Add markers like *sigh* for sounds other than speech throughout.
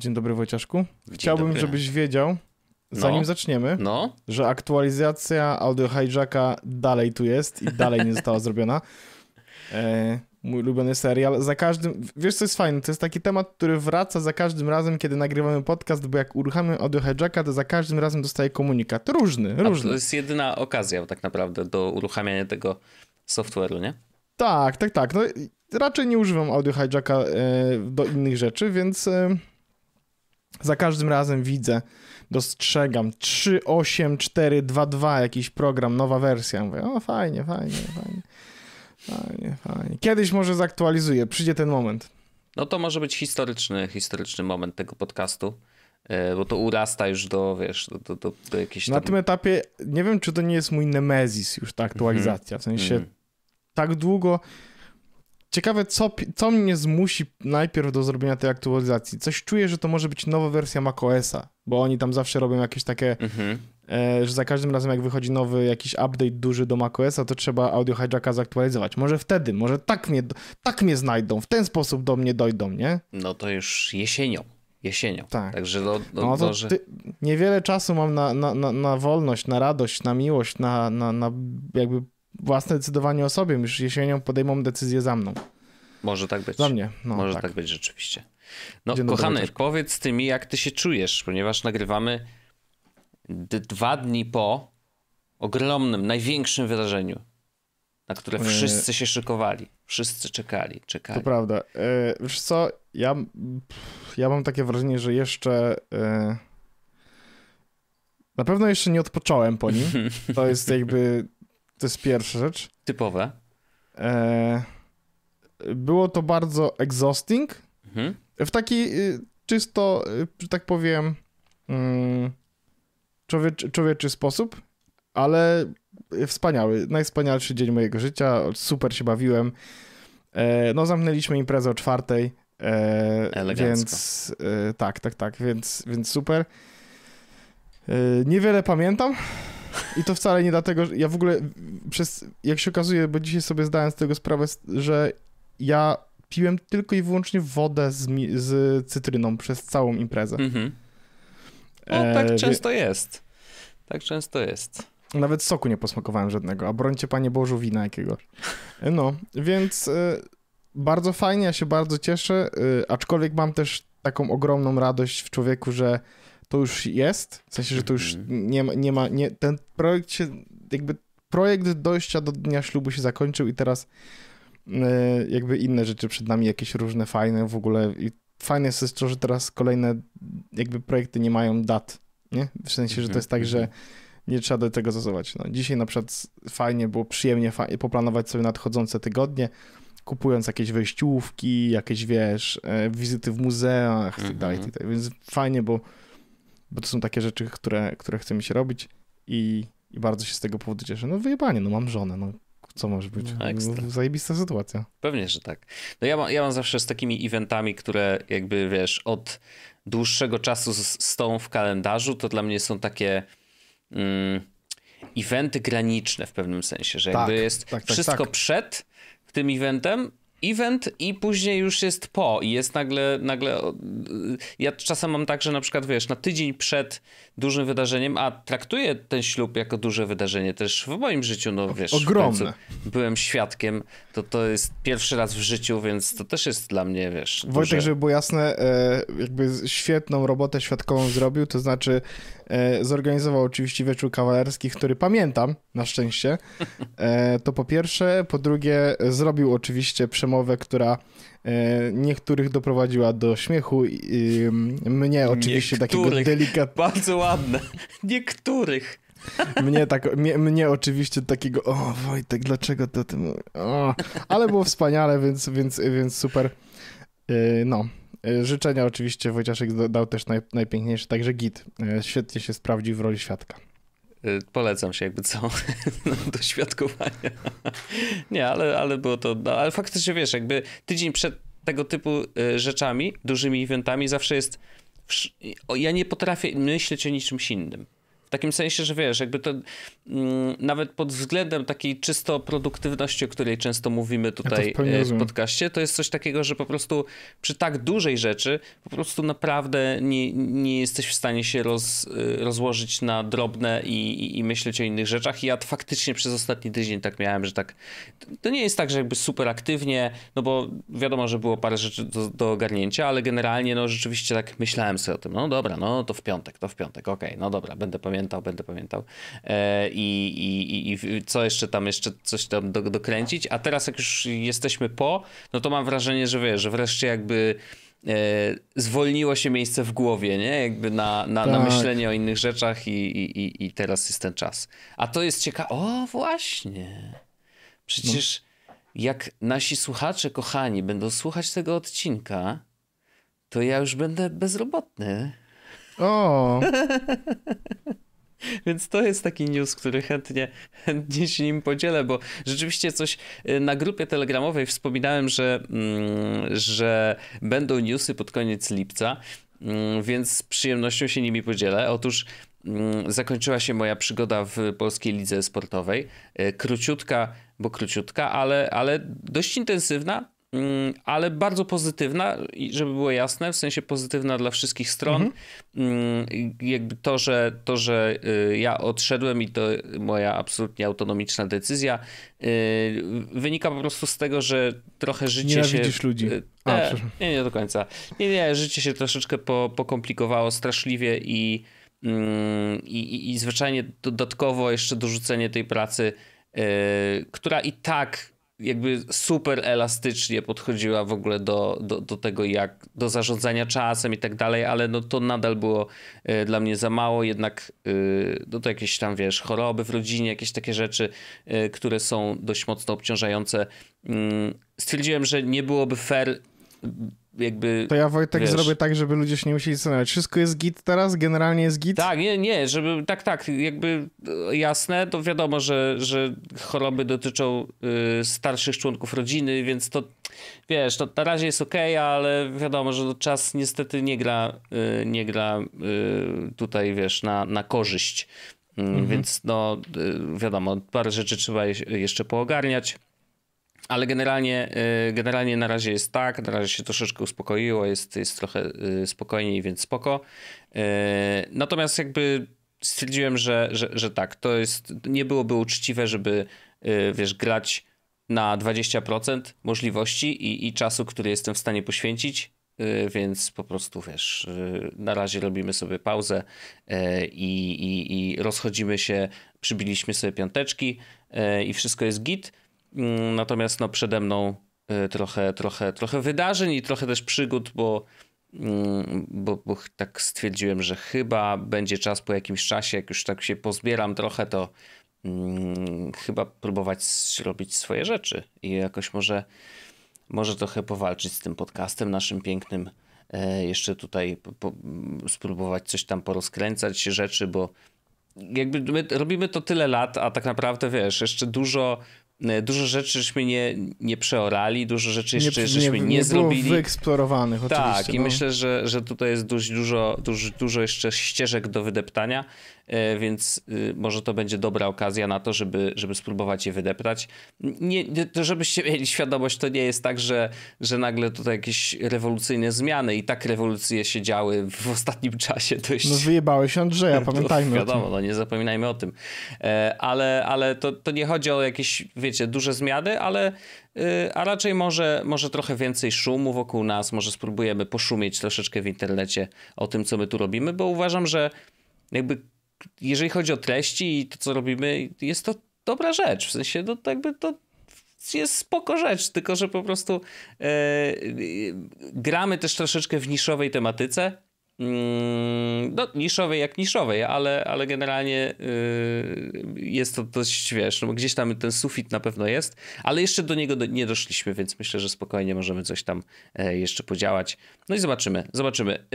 Dzień dobry Wojciaszku. Chciałbym, dobry. żebyś wiedział, zanim no. zaczniemy, no. że aktualizacja audio hijacka dalej tu jest i dalej nie została *laughs* zrobiona. E, mój ulubiony serial. Za każdym. Wiesz, co jest fajne? To jest taki temat, który wraca za każdym razem, kiedy nagrywamy podcast, bo jak uruchamiamy audio hijacka, to za każdym razem dostaję komunikat. Różny, różny. to jest jedyna okazja tak naprawdę do uruchamiania tego software'u, nie? Tak, tak, tak. No, raczej nie używam audio hijacka e, do innych rzeczy, więc e, za każdym razem widzę, dostrzegam 38422 jakiś program, nowa wersja. Mówię, o fajnie, fajnie, fajnie. Fajnie, fajnie. Kiedyś może zaktualizuję, przyjdzie ten moment. No to może być historyczny, historyczny moment tego podcastu, e, bo to urasta już do, wiesz, do, do, do jakiejś tam... Na tym etapie nie wiem, czy to nie jest mój nemezis już ta aktualizacja, w sensie mm. tak długo Ciekawe, co, co mnie zmusi najpierw do zrobienia tej aktualizacji. Coś czuję, że to może być nowa wersja macOSa, bo oni tam zawsze robią jakieś takie, mhm. e, że za każdym razem jak wychodzi nowy jakiś update duży do macOSa, to trzeba audio hijacka zaktualizować. Może wtedy, może tak mnie, tak mnie znajdą, w ten sposób do mnie dojdą, nie? No to już jesienią. Jesienią. Tak. Także do, do, no to ty, niewiele czasu mam na, na, na, na wolność, na radość, na miłość, na, na, na jakby własne decydowanie o sobie. Już jesienią podejmą decyzję za mną. Może tak być. Dla mnie. No, Może tak. tak. być rzeczywiście. No, Dzień kochany, powiedz ty mi, jak ty się czujesz, ponieważ nagrywamy dwa dni po ogromnym, największym wydarzeniu, na które e, wszyscy się szykowali. Wszyscy czekali, czekali. To prawda. E, wiesz co, ja, ja mam takie wrażenie, że jeszcze... E, na pewno jeszcze nie odpocząłem po nim. *laughs* To jest jakby to jest pierwsza rzecz. Typowe. E, było to bardzo exhausting. Mhm. W taki y, czysto, y, tak powiem, mm, człowieczy, człowieczy sposób, ale wspaniały. Najwspanialszy dzień mojego życia. Super się bawiłem. E, no, zamknęliśmy imprezę o czwartej. E, Elegancko. Więc e, tak, tak, tak, więc, więc super. E, niewiele pamiętam, i to wcale nie dlatego, że ja w ogóle przez, jak się okazuje, bo dzisiaj sobie zdałem z tego sprawę, że ja piłem tylko i wyłącznie wodę z, z cytryną przez całą imprezę. Mhm. No, tak e, często wie... jest. Tak często jest. Nawet soku nie posmakowałem żadnego, a brońcie Panie Bożu wina jakiegoś. No, więc e, bardzo fajnie, ja się bardzo cieszę, e, aczkolwiek mam też taką ogromną radość w człowieku, że to już jest, w sensie, że to już mhm. nie ma, nie ma nie, ten projekt się, jakby projekt dojścia do dnia ślubu się zakończył i teraz e, jakby inne rzeczy przed nami, jakieś różne fajne w ogóle i fajne jest to, że teraz kolejne jakby projekty nie mają dat, nie? W sensie, że to jest tak, mhm, że mhm. nie trzeba do tego stosować. No, dzisiaj na przykład fajnie było przyjemnie fajnie poplanować sobie nadchodzące tygodnie, kupując jakieś wejściówki, jakieś, wiesz, e, wizyty w muzeach itd. Tak tak Więc fajnie, bo bo to są takie rzeczy, które, które chce mi się robić i, i bardzo się z tego powodu cieszę. No wyjebanie, no mam żonę, no co może być? No, no zajebista sytuacja. Pewnie, że tak. No ja, mam, ja mam zawsze z takimi eventami, które jakby wiesz, od dłuższego czasu stą w kalendarzu, to dla mnie są takie mm, eventy graniczne w pewnym sensie, że tak, jakby jest tak, tak, wszystko tak. przed tym eventem event i później już jest po i jest nagle, nagle, ja czasem mam tak, że na przykład wiesz, na tydzień przed dużym wydarzeniem, a traktuję ten ślub jako duże wydarzenie też w moim życiu, no wiesz. Ogromne. Byłem świadkiem, to to jest pierwszy raz w życiu, więc to też jest dla mnie, wiesz. Wojtek, duże... żeby było jasne, e, jakby świetną robotę świadkową zrobił, to znaczy e, zorganizował oczywiście wieczór kawalerski, który pamiętam, na szczęście. E, to po pierwsze, po drugie zrobił oczywiście przemówienie przemowy, która e, niektórych doprowadziła do śmiechu. Mnie oczywiście niektórych. takiego delikatnego. Bardzo ładne. *laughs* Niektórych. *laughs* Mnie, tak, mnie, mnie, oczywiście takiego, o Wojtek, dlaczego to ty o. Ale było wspaniale, więc, więc, więc super. E, no, e, życzenia oczywiście Wojciaszek dał też naj, najpiękniejsze, także git. Świetnie się sprawdził w roli świadka. Y, polecam się jakby co *laughs* no, do świadkowania. *laughs* Nie, ale, ale było to, no, ale faktycznie wiesz, jakby tydzień przed tego typu y, rzeczami, dużymi eventami zawsze jest, ja nie potrafię myśleć o niczym innym. W takim sensie, że wiesz, jakby to mm, nawet pod względem takiej czysto produktywności, o której często mówimy tutaj ja e, w podcaście, to jest coś takiego, że po prostu przy tak dużej rzeczy po prostu naprawdę nie, nie jesteś w stanie się roz, e, rozłożyć na drobne i, i, i myśleć o innych rzeczach. I ja faktycznie przez ostatni tydzień tak miałem, że tak. To nie jest tak, że jakby super aktywnie, no bo wiadomo, że było parę rzeczy do, do ogarnięcia, ale generalnie, no rzeczywiście tak myślałem sobie o tym. No dobra, no to w piątek, to w piątek, okej, okay, no dobra, będę pamiętał pamiętał, będę pamiętał. E, I, i, i co jeszcze tam, jeszcze coś tam do, dokręcić. A teraz, jak już jesteśmy po, no to mam wrażenie, że wiesz, że wreszcie jakby. E, zwolniło się miejsce w głowie, nie? Jakby na, na, tak. na myślenie o innych rzeczach i, i, i, i, teraz jest ten czas. A to jest ciekawe. O, właśnie. Przecież no. jak nasi słuchacze, kochani, będą słuchać tego odcinka, to ja już będę bezrobotny. O! *laughs* *laughs* Więc to jest taki news, który chętnie, chętnie się nim podzielę, bo rzeczywiście coś y, na grupie telegramowej wspominałem, że, mm, że będą newsy pod koniec lipca, mm, więc z przyjemnością się nimi podzielę. Otóż mm, zakończyła się moja przygoda w polskiej lidze sportowej. Y, króciutka, bo króciutka, ale, ale dość intensywna Mm, ale bardzo pozytywna, żeby było jasne, w sensie pozytywna dla wszystkich stron. Mhm. Mm, jakby to, że, to, że y, ja odszedłem i to moja absolutnie autonomiczna decyzja, y, wynika po prostu z tego, że trochę życie się... się... ludzi. Y, A, e, nie, nie do końca. Nie, nie, życie się troszeczkę po, pokomplikowało straszliwie i, mm, i, i zwyczajnie dodatkowo jeszcze dorzucenie tej pracy, która i tak jakby super elastycznie podchodziła w ogóle do, do, do tego, jak do zarządzania czasem i tak dalej, ale no to nadal było e, dla mnie za mało, jednak e, no to jakieś tam, wiesz, choroby w rodzinie, jakieś takie rzeczy, e, które są dość mocno obciążające. Mm, stwierdziłem, że nie byłoby fair jakby... To ja Wojtek wiesz, zrobię tak, żeby ludzie się nie musieli zastanawiać. Wszystko jest git teraz? Generalnie jest git? Tak, nie, nie, żeby tak, tak, jakby e, jasne, to wiadomo, że, że choroby dotyczą y, starszych członków rodziny, więc to wiesz, to na razie jest ok, ale wiadomo, że czas niestety nie gra, y, nie gra y, tutaj, wiesz, na, na korzyść. Mm, mhm. Więc no wiadomo, parę rzeczy trzeba jeszcze poogarniać ale generalnie, y, generalnie na razie jest tak, na razie się troszeczkę uspokoiło, jest, jest trochę y, spokojniej, więc spoko. Y, natomiast jakby stwierdziłem, że, że, że tak, to jest, nie byłoby uczciwe, żeby wiesz, grać na 20% możliwości i, i czasu, który jestem w stanie poświęcić, więc po prostu wiesz, na razie robimy sobie pauzę i, i, i rozchodzimy się, przybiliśmy sobie piąteczki i wszystko jest git. Mm, natomiast no przede mną y, trochę, trochę, trochę wydarzeń i trochę też przygód, bo, mm, bo, bo tak stwierdziłem, że chyba będzie czas po jakimś czasie, jak już tak się pozbieram trochę, to mm, chyba próbować robić swoje rzeczy i jakoś może, może trochę powalczyć z tym podcastem naszym pięknym. E, jeszcze tutaj po, po, spróbować coś tam porozkręcać rzeczy, bo jakby my robimy to tyle lat, a tak naprawdę wiesz, jeszcze dużo E, dużo rzeczy żeśmy nie, nie przeorali, dużo rzeczy jeszcze nie, żeśmy nie, nie, nie zrobili. Było wyeksplorowanych, oczywiście. Tak, i no. myślę, że, że tutaj jest dość dużo, dużo, dużo jeszcze ścieżek do wydeptania E, więc y, może to będzie dobra okazja na to, żeby, żeby spróbować je wydeptać. Nie, to żebyście *laughs* mieli świadomość, to nie jest tak, że, że nagle tutaj jakieś rewolucyjne zmiany i tak rewolucje się działy w *laughs* ostatnim czasie dość... No wyjebałeś Andrzeja, *laughs* no, pamiętajmy wiadomo, o tym. no nie zapominajmy o tym. E, ale, ale to, to nie chodzi o jakieś, wiecie, duże zmiany, ale y, a raczej może, może trochę więcej szumu wokół nas, może spróbujemy poszumieć troszeczkę w internecie o tym, co my tu robimy, bo uważam, że jakby jeżeli chodzi o treści i to, co robimy, jest to dobra rzecz. W sensie, no to jakby to jest spoko rzecz, tylko że po prostu yy, gramy też troszeczkę w niszowej tematyce Mm, no, niszowej jak niszowej, ale, ale generalnie y, jest to dość, wiesz, no, gdzieś tam ten sufit na pewno jest, ale jeszcze do niego nie doszliśmy, więc myślę, że spokojnie możemy coś tam e, jeszcze podziałać. No i zobaczymy, zobaczymy. Y,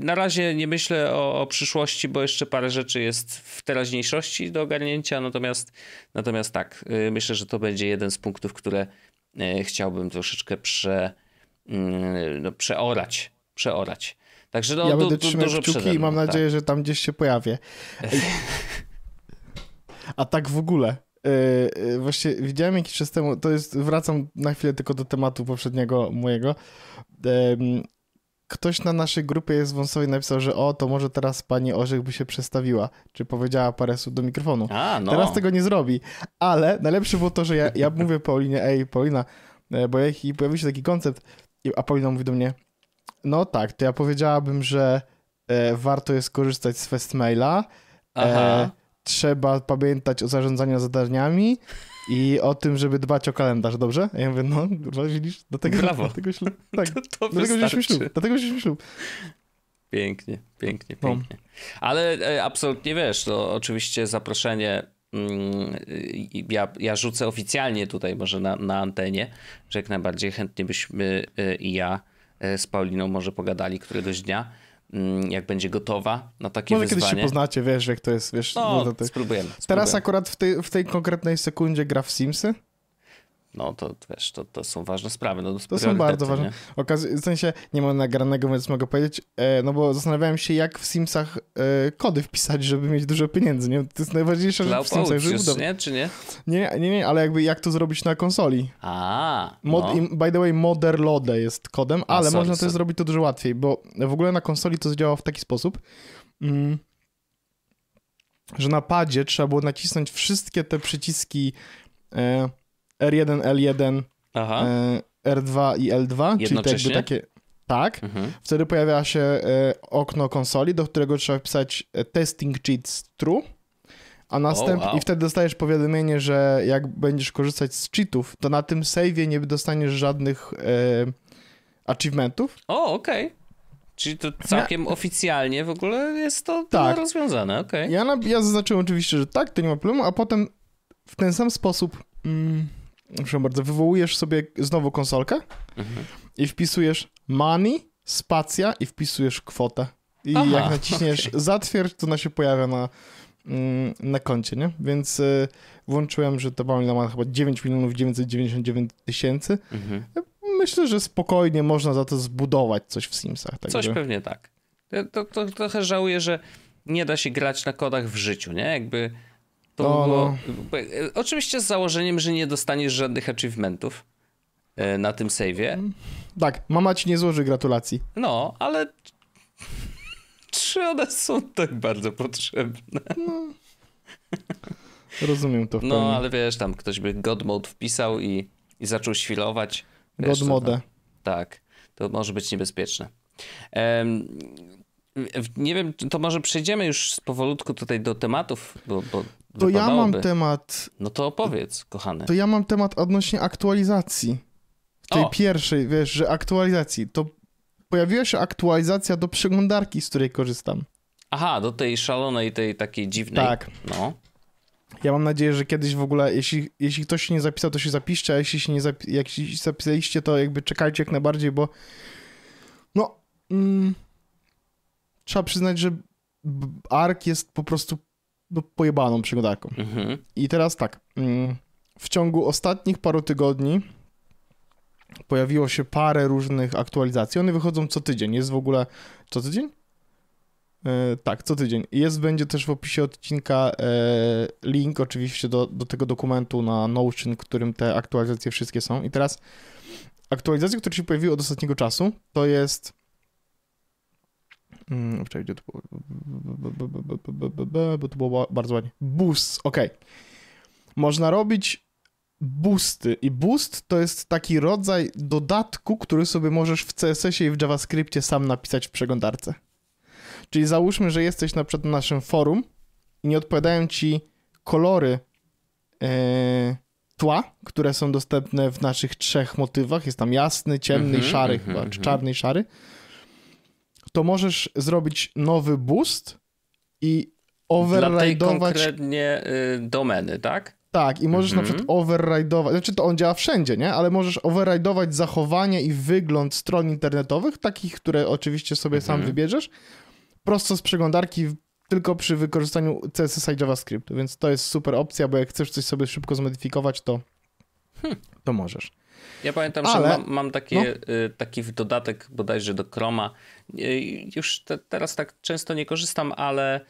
na razie nie myślę o, o przyszłości, bo jeszcze parę rzeczy jest w teraźniejszości do ogarnięcia, natomiast, natomiast tak, y, myślę, że to będzie jeden z punktów, które e, chciałbym troszeczkę prze, mm, no, przeorać, przeorać. Także no, ja będę trzymał kciuki i mam tak. nadzieję, że tam gdzieś się pojawię. *laughs* A tak w ogóle. Yy, właśnie widziałem jakiś czas temu, to jest, wracam na chwilę tylko do tematu poprzedniego mojego. Yy, ktoś na naszej grupie jest wąsowej napisał, że o, to może teraz pani Orzech by się przestawiła, czy powiedziała parę słów do mikrofonu. A, no. Teraz tego nie zrobi, ale najlepsze było to, że ja, ja mówię Paulinie, ej Paulina, e, bo ja, pojawił się taki koncept, a Paulina mówi do mnie, no tak, to ja powiedziałabym, że e, warto jest korzystać z Festmaila. E, trzeba pamiętać o zarządzaniu zadaniami i o tym, żeby dbać o kalendarz, dobrze? Ja mówię, no, widzisz, do tego, Brawo. Do tego ślub. Tak, to, to do tego ślub. ślub. Pięknie, pięknie, no. pięknie. No. Ale e, absolutnie wiesz, to oczywiście zaproszenie mm, ja, ja rzucę oficjalnie tutaj może na, na antenie, że jak najbardziej chętnie byśmy e, i ja E, z Pauliną może pogadali któregoś dnia, mm, jak będzie gotowa na takie może wyzwanie. Może kiedyś się poznacie, wiesz, jak to jest, wiesz. No, no to tak. spróbujemy. Teraz akurat w tej, w tej konkretnej sekundzie gra w Simsy? No to wiesz, to, to są ważne sprawy. No, to są bardzo ważne. Okaz w sensie nie mam nagranego, więc mogę powiedzieć, e, no bo zastanawiałem się, jak w Simsach e, kody wpisać, żeby mieć dużo pieniędzy. Nie? To jest najważniejsze, że w Simsach. Żeby już, nie? Czy nie? nie? Nie, nie, ale jakby jak to zrobić na konsoli. A. Mod, no. by the way, Moderlode jest kodem, ale można to zrobić to dużo łatwiej, bo w ogóle na konsoli to działa w taki sposób. Mm, że na padzie trzeba było nacisnąć wszystkie te przyciski e, R1, L1, Aha. E, R2 i L2, Jednocześnie? czyli takie... Tak. Mhm. Wtedy pojawia się e, okno konsoli, do którego trzeba wpisać e, testing cheats true. A następnie oh, wow. i wtedy dostajesz powiadomienie, że jak będziesz korzystać z cheatów, to na tym saveie nie dostaniesz żadnych e, achievementów. O, oh, okej. Okay. Czyli to całkiem ja... oficjalnie w ogóle jest to tak. rozwiązane, okej. Okay. Ja, na, ja zaznaczyłem oczywiście, że tak, to nie ma problemu, a potem w ten sam sposób mm, proszę bardzo, wywołujesz sobie znowu konsolkę mhm. i wpisujesz money, spacja i wpisujesz kwotę. I Aha, jak naciśniesz okay. zatwierdź, to ona się pojawia na, mm, na koncie, nie? Więc y, włączyłem, że to Pamela ma chyba 9 milionów 999 tysięcy. Mhm. Myślę, że spokojnie można za to zbudować coś w Simsach. Tak coś pewnie tak. To, to, to trochę żałuję, że nie da się grać na kodach w życiu, nie? Jakby to no, było, no. E, Oczywiście z założeniem, że nie dostaniesz żadnych achievementów e, na tym save'ie. Mm, tak, mama ci nie złoży gratulacji. No, ale czy one są tak bardzo potrzebne? No. Rozumiem to w No, pełni. ale wiesz, tam ktoś by God Mode wpisał i, i zaczął świlować. godmode. God Mode. Tak, to może być niebezpieczne. Um, nie wiem, to może przejdziemy już powolutku tutaj do tematów, bo, bo to ja mam temat. No to opowiedz, kochany. To ja mam temat odnośnie aktualizacji. Tej o. pierwszej, wiesz, że aktualizacji. To pojawiła się aktualizacja do przeglądarki, z której korzystam. Aha, do tej szalonej, tej takiej dziwnej. Tak. No. Ja mam nadzieję, że kiedyś w ogóle, jeśli, jeśli ktoś się nie zapisał, to się zapiszcie, a jeśli się nie zapi jak się zapisaliście, to jakby czekajcie jak najbardziej, bo no, mm, trzeba przyznać, że ARK jest po prostu no, pojebaną przygodarką. Mhm. I teraz tak, mm, w ciągu ostatnich paru tygodni pojawiło się parę różnych aktualizacji. One wychodzą co tydzień. Jest w ogóle co tydzień? E, tak, co tydzień. Jest, będzie też w opisie odcinka e, link oczywiście do, do tego dokumentu na Notion, w którym te aktualizacje wszystkie są. I teraz aktualizacje, które się pojawiły od ostatniego czasu, to jest wczoraj mm, gdzie to było? Bo to było bardzo ładnie. Boost, ok. Można robić boosty. I boost to jest taki rodzaj dodatku, który sobie możesz w CSS-ie i w JavaScriptie sam napisać w przeglądarce. Czyli załóżmy, że jesteś na przykład na naszym forum i nie odpowiadają ci kolory yy, tła, które są dostępne w naszych trzech motywach. Jest tam jasny, ciemny mm -hmm, szary mm -hmm, chyba, mm -hmm. czy mhm. czarny i szary to możesz zrobić nowy boost i overridować... Dla tej konkretnie y, domeny, tak? Tak, i możesz mm -hmm. na mhm. przykład overridować, znaczy to on działa wszędzie, nie? Ale możesz overrideować zachowanie i wygląd stron internetowych, takich, które oczywiście sobie mm -hmm. sam mhm. wybierzesz, prosto z przeglądarki tylko przy wykorzystaniu CSS i JavaScript, więc to jest super opcja, bo jak chcesz coś sobie szybko zmodyfikować, to, hmm. to możesz. Ja pamiętam, Ale... że mam, mam takie, no. Y, taki dodatek bodajże do Chroma. Y, już te, teraz tak często nie korzystam, ale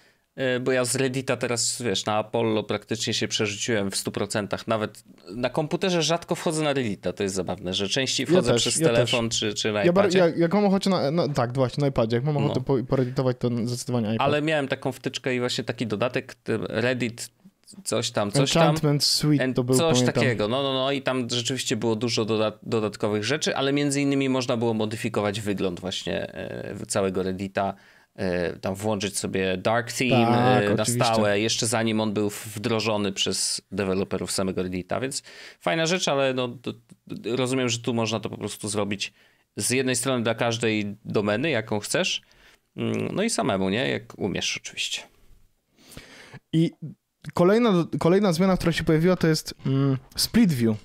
y, bo ja z Reddita teraz, wiesz, na Apollo praktycznie się przerzuciłem w 100%. Nawet na komputerze rzadko wchodzę na Reddita, to jest zabawne, że częściej wchodzę ja też, przez ja telefon czy, czy na iPadzie. Ja, jak mam ochotę na, na, no Tak, właśnie, na iPadzie. Jak mam ochotę no. poredytować, to zdecydowanie iPad. Ale miałem taką wtyczkę i właśnie taki dodatek Reddit coś tam, coś Enchantment tam. Suite to był, Coś pamiętam. takiego, no, no, no i tam rzeczywiście było dużo doda dodatkowych rzeczy, ale między innymi można było modyfikować wygląd właśnie e, całego Reddita, e, tam włączyć sobie dark theme e, tak, e, na oczywiście. stałe, jeszcze zanim on był wdrożony przez deweloperów samego Reddita, więc fajna rzecz, ale no, rozumiem, że tu można to po prostu zrobić z jednej strony dla każdej domeny, jaką chcesz, mm, no i samemu, nie? Jak umiesz oczywiście. I Kolejna, kolejna zmiana, która się pojawiła, to jest mm, split view.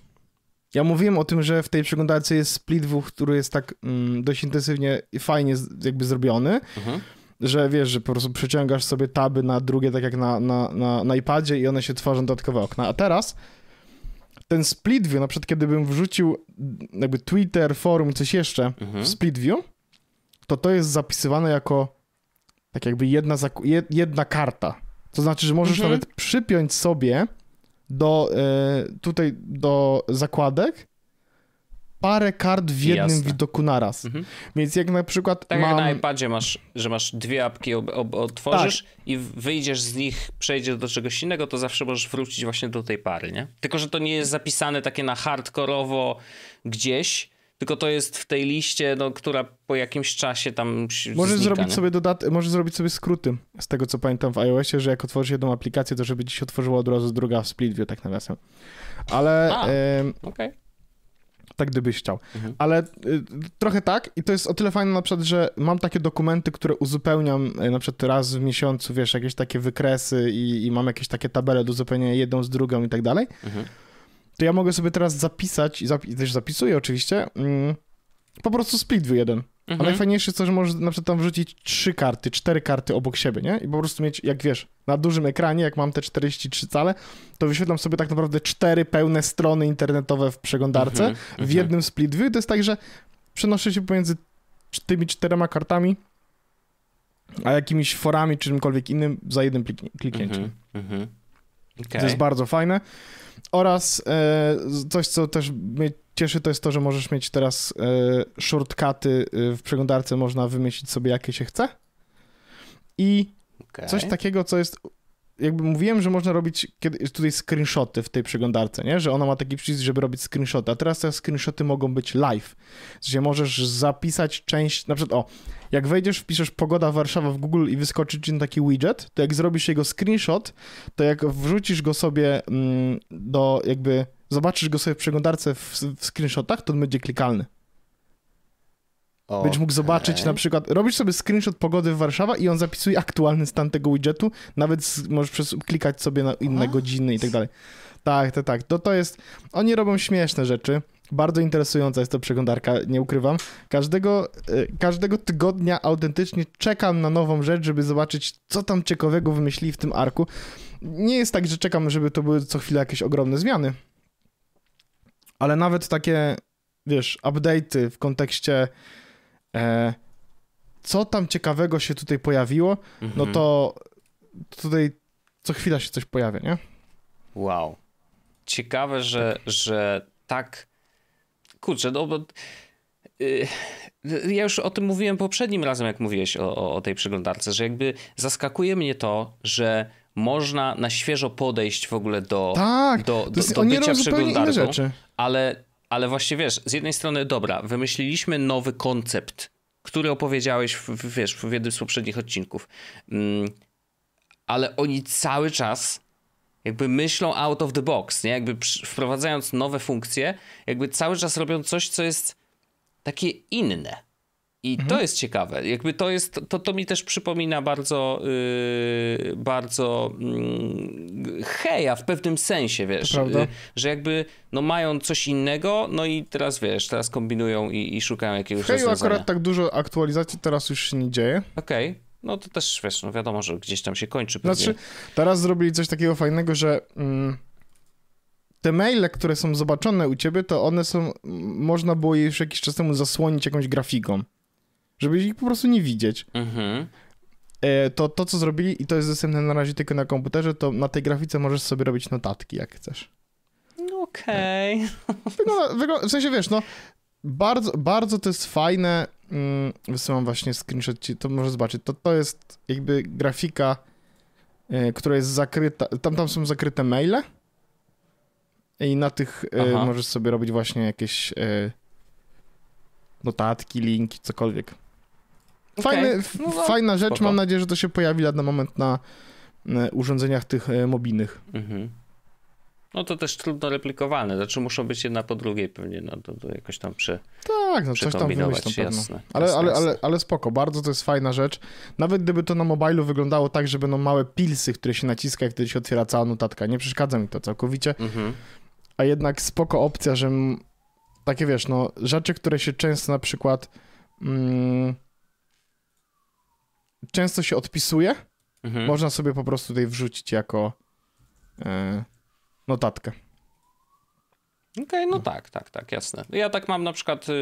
Ja mówiłem o tym, że w tej przeglądarce jest split view, który jest tak mm, dość intensywnie i fajnie jakby zrobiony, mhm. że wiesz, że po prostu przeciągasz sobie taby na drugie, tak jak na, na, na, na iPadzie i one się tworzą dodatkowe okna. A teraz ten split view, na przykład kiedybym wrzucił mm, jakby Twitter, forum, coś jeszcze mhm. w split view, to to jest zapisywane jako tak jakby jedna, jedna karta. To znaczy, że możesz mhm. nawet przypiąć sobie do y, tutaj do zakładek parę kart w jednym Jasne. widoku naraz. Mhm. Więc jak na przykład Tak mam... jak na iPadzie masz, że masz dwie apki, ob, ob otworzysz tak. i wyjdziesz z nich, przejdziesz do czegoś innego, to zawsze możesz wrócić właśnie do tej pary, nie? Tylko, że to nie jest zapisane takie na hardkorowo gdzieś, tylko to jest w tej liście, no, która po jakimś czasie tam Może znika, zrobić nie? sobie dodat możesz zrobić sobie skróty z tego, co pamiętam w iOSie, że jak otworzysz jedną aplikację, to żeby ci się otworzyła od razu druga w split view, tak nawiasem. Ale... A, Okej. okay. Tak gdybyś chciał. Mhm. Ale y, trochę tak i to jest o tyle fajne na przykład, że mam takie dokumenty, które uzupełniam y, na przykład raz w miesiącu, wiesz, jakieś takie wykresy i, i mam jakieś takie tabele do uzupełnienia jedną z drugą i tak dalej. Mhm to ja mogę sobie teraz zapisać, i, zapi też zapisuję oczywiście, mm, po prostu split w jeden. Mhm. A najfajniejsze jest to, że możesz na przykład tam wrzucić trzy karty, cztery karty obok siebie, nie? I po prostu mieć, jak wiesz, na dużym ekranie, jak mam te 43 cale, to wyświetlam sobie tak naprawdę cztery pełne strony internetowe w przeglądarce mhm, w mhm. jednym split view. To jest tak, że przenoszę się pomiędzy tymi czterema kartami, a jakimiś forami czy czymkolwiek innym za jednym kliknięciem. Mhm, okay. Mhm. To jest bardzo fajne oraz e, coś, co też mnie cieszy, to jest to, że możesz mieć teraz e, shortcuty e, w przeglądarce, można wymyślić sobie, jakie się chce. I okay. coś takiego, co jest jakby mówiłem, że można robić kiedy, tutaj screenshoty w tej przeglądarce, nie? Że ona ma taki przycisk, żeby robić screenshoty, a teraz te screenshoty mogą być live, gdzie możesz zapisać część, na przykład o, jak wejdziesz, wpiszesz pogoda Warszawa w Google i wyskoczy ci taki widget, to jak zrobisz jego screenshot, to jak wrzucisz go sobie mm, do jakby, zobaczysz go sobie w przeglądarce w, w screenshotach, to on będzie klikalny. Okay. Będziesz mógł zobaczyć na przykład, robisz sobie screenshot pogody w Warszawa i on zapisuje aktualny stan tego widgetu, nawet z, możesz przez, klikać sobie na inne What? godziny i tak dalej. Tak, tak, tak. To, to jest, oni robią śmieszne rzeczy. Bardzo interesująca jest to przeglądarka, nie ukrywam. Każdego, y, każdego tygodnia autentycznie czekam na nową rzecz, żeby zobaczyć, co tam ciekawego wymyślili w tym arku. Nie jest tak, że czekam, żeby to były co chwilę jakieś ogromne zmiany. Ale nawet takie, wiesz, update'y w kontekście E, co tam ciekawego się tutaj pojawiło, no mhm. to tutaj co chwila się coś pojawia, nie? Wow. Ciekawe, że, że tak. Kurczę, no bo. Y, ja już o tym mówiłem poprzednim razem, jak mówiłeś o, o tej przeglądarce, że jakby zaskakuje mnie to, że można na świeżo podejść w ogóle do, tak, do, do, do bycia przeglądarką, ale ale właśnie wiesz, z jednej strony, dobra, wymyśliliśmy nowy koncept, który opowiedziałeś, w, wiesz, w jednym z poprzednich odcinków. Mm, ale oni cały czas jakby myślą out of the box, nie? Jakby wprowadzając nowe funkcje, jakby cały czas robią coś, co jest takie inne. I mhm. to jest ciekawe. Jakby to jest, to, to mi też przypomina bardzo, yy, bardzo yy, heja w pewnym sensie, wiesz, yy, że jakby no mają coś innego, no i teraz wiesz, teraz kombinują i, i szukają jakiegoś w heju rozwiązania. akurat tak dużo aktualizacji teraz już się nie dzieje. Okej. Okay. No to też wiesz, no wiadomo, że gdzieś tam się kończy. Pewnie. Znaczy, teraz zrobili coś takiego fajnego, że mm, te maile, które są zobaczone u ciebie, to one są, można było je już jakiś czas temu zasłonić jakąś grafiką żeby ich po prostu nie widzieć. Mhm. E, to, to, co zrobili, i to jest dostępne na razie tylko na komputerze, to na tej grafice możesz sobie robić notatki, jak chcesz. No okej. Okay. W sensie, wiesz, no, bardzo, bardzo to jest fajne. Mm, wysyłam właśnie screenshot ci, to może zobaczyć. To, to jest jakby grafika, e, która jest zakryta, tam, tam są zakryte maile i na tych e, Aha. możesz sobie robić właśnie jakieś notatki, linki, cokolwiek. Fajny, no, fajna rzecz, spoko. mam nadzieję, że to się pojawi lada moment na e, urządzeniach tych e, mobilnych. Mhm. No to też trudno replikowalne, znaczy muszą być jedna po drugiej pewnie, no to, to jakoś tam przy Tak, no coś tam wymyślą jasne, ale, jasne, ale, ale, ale spoko, bardzo to jest fajna rzecz. Nawet gdyby to na mobilu wyglądało tak, że będą małe pilsy, które się naciska i wtedy się otwiera cała notatka, nie przeszkadza mi to całkowicie. Mhm. A jednak spoko opcja, że takie wiesz, no rzeczy, które się często na przykład... Mm, często się odpisuje. Mhm. Można sobie po prostu tutaj wrzucić jako e, notatkę. Okej, okay, no, no tak, tak, tak, jasne. Ja tak mam na przykład y,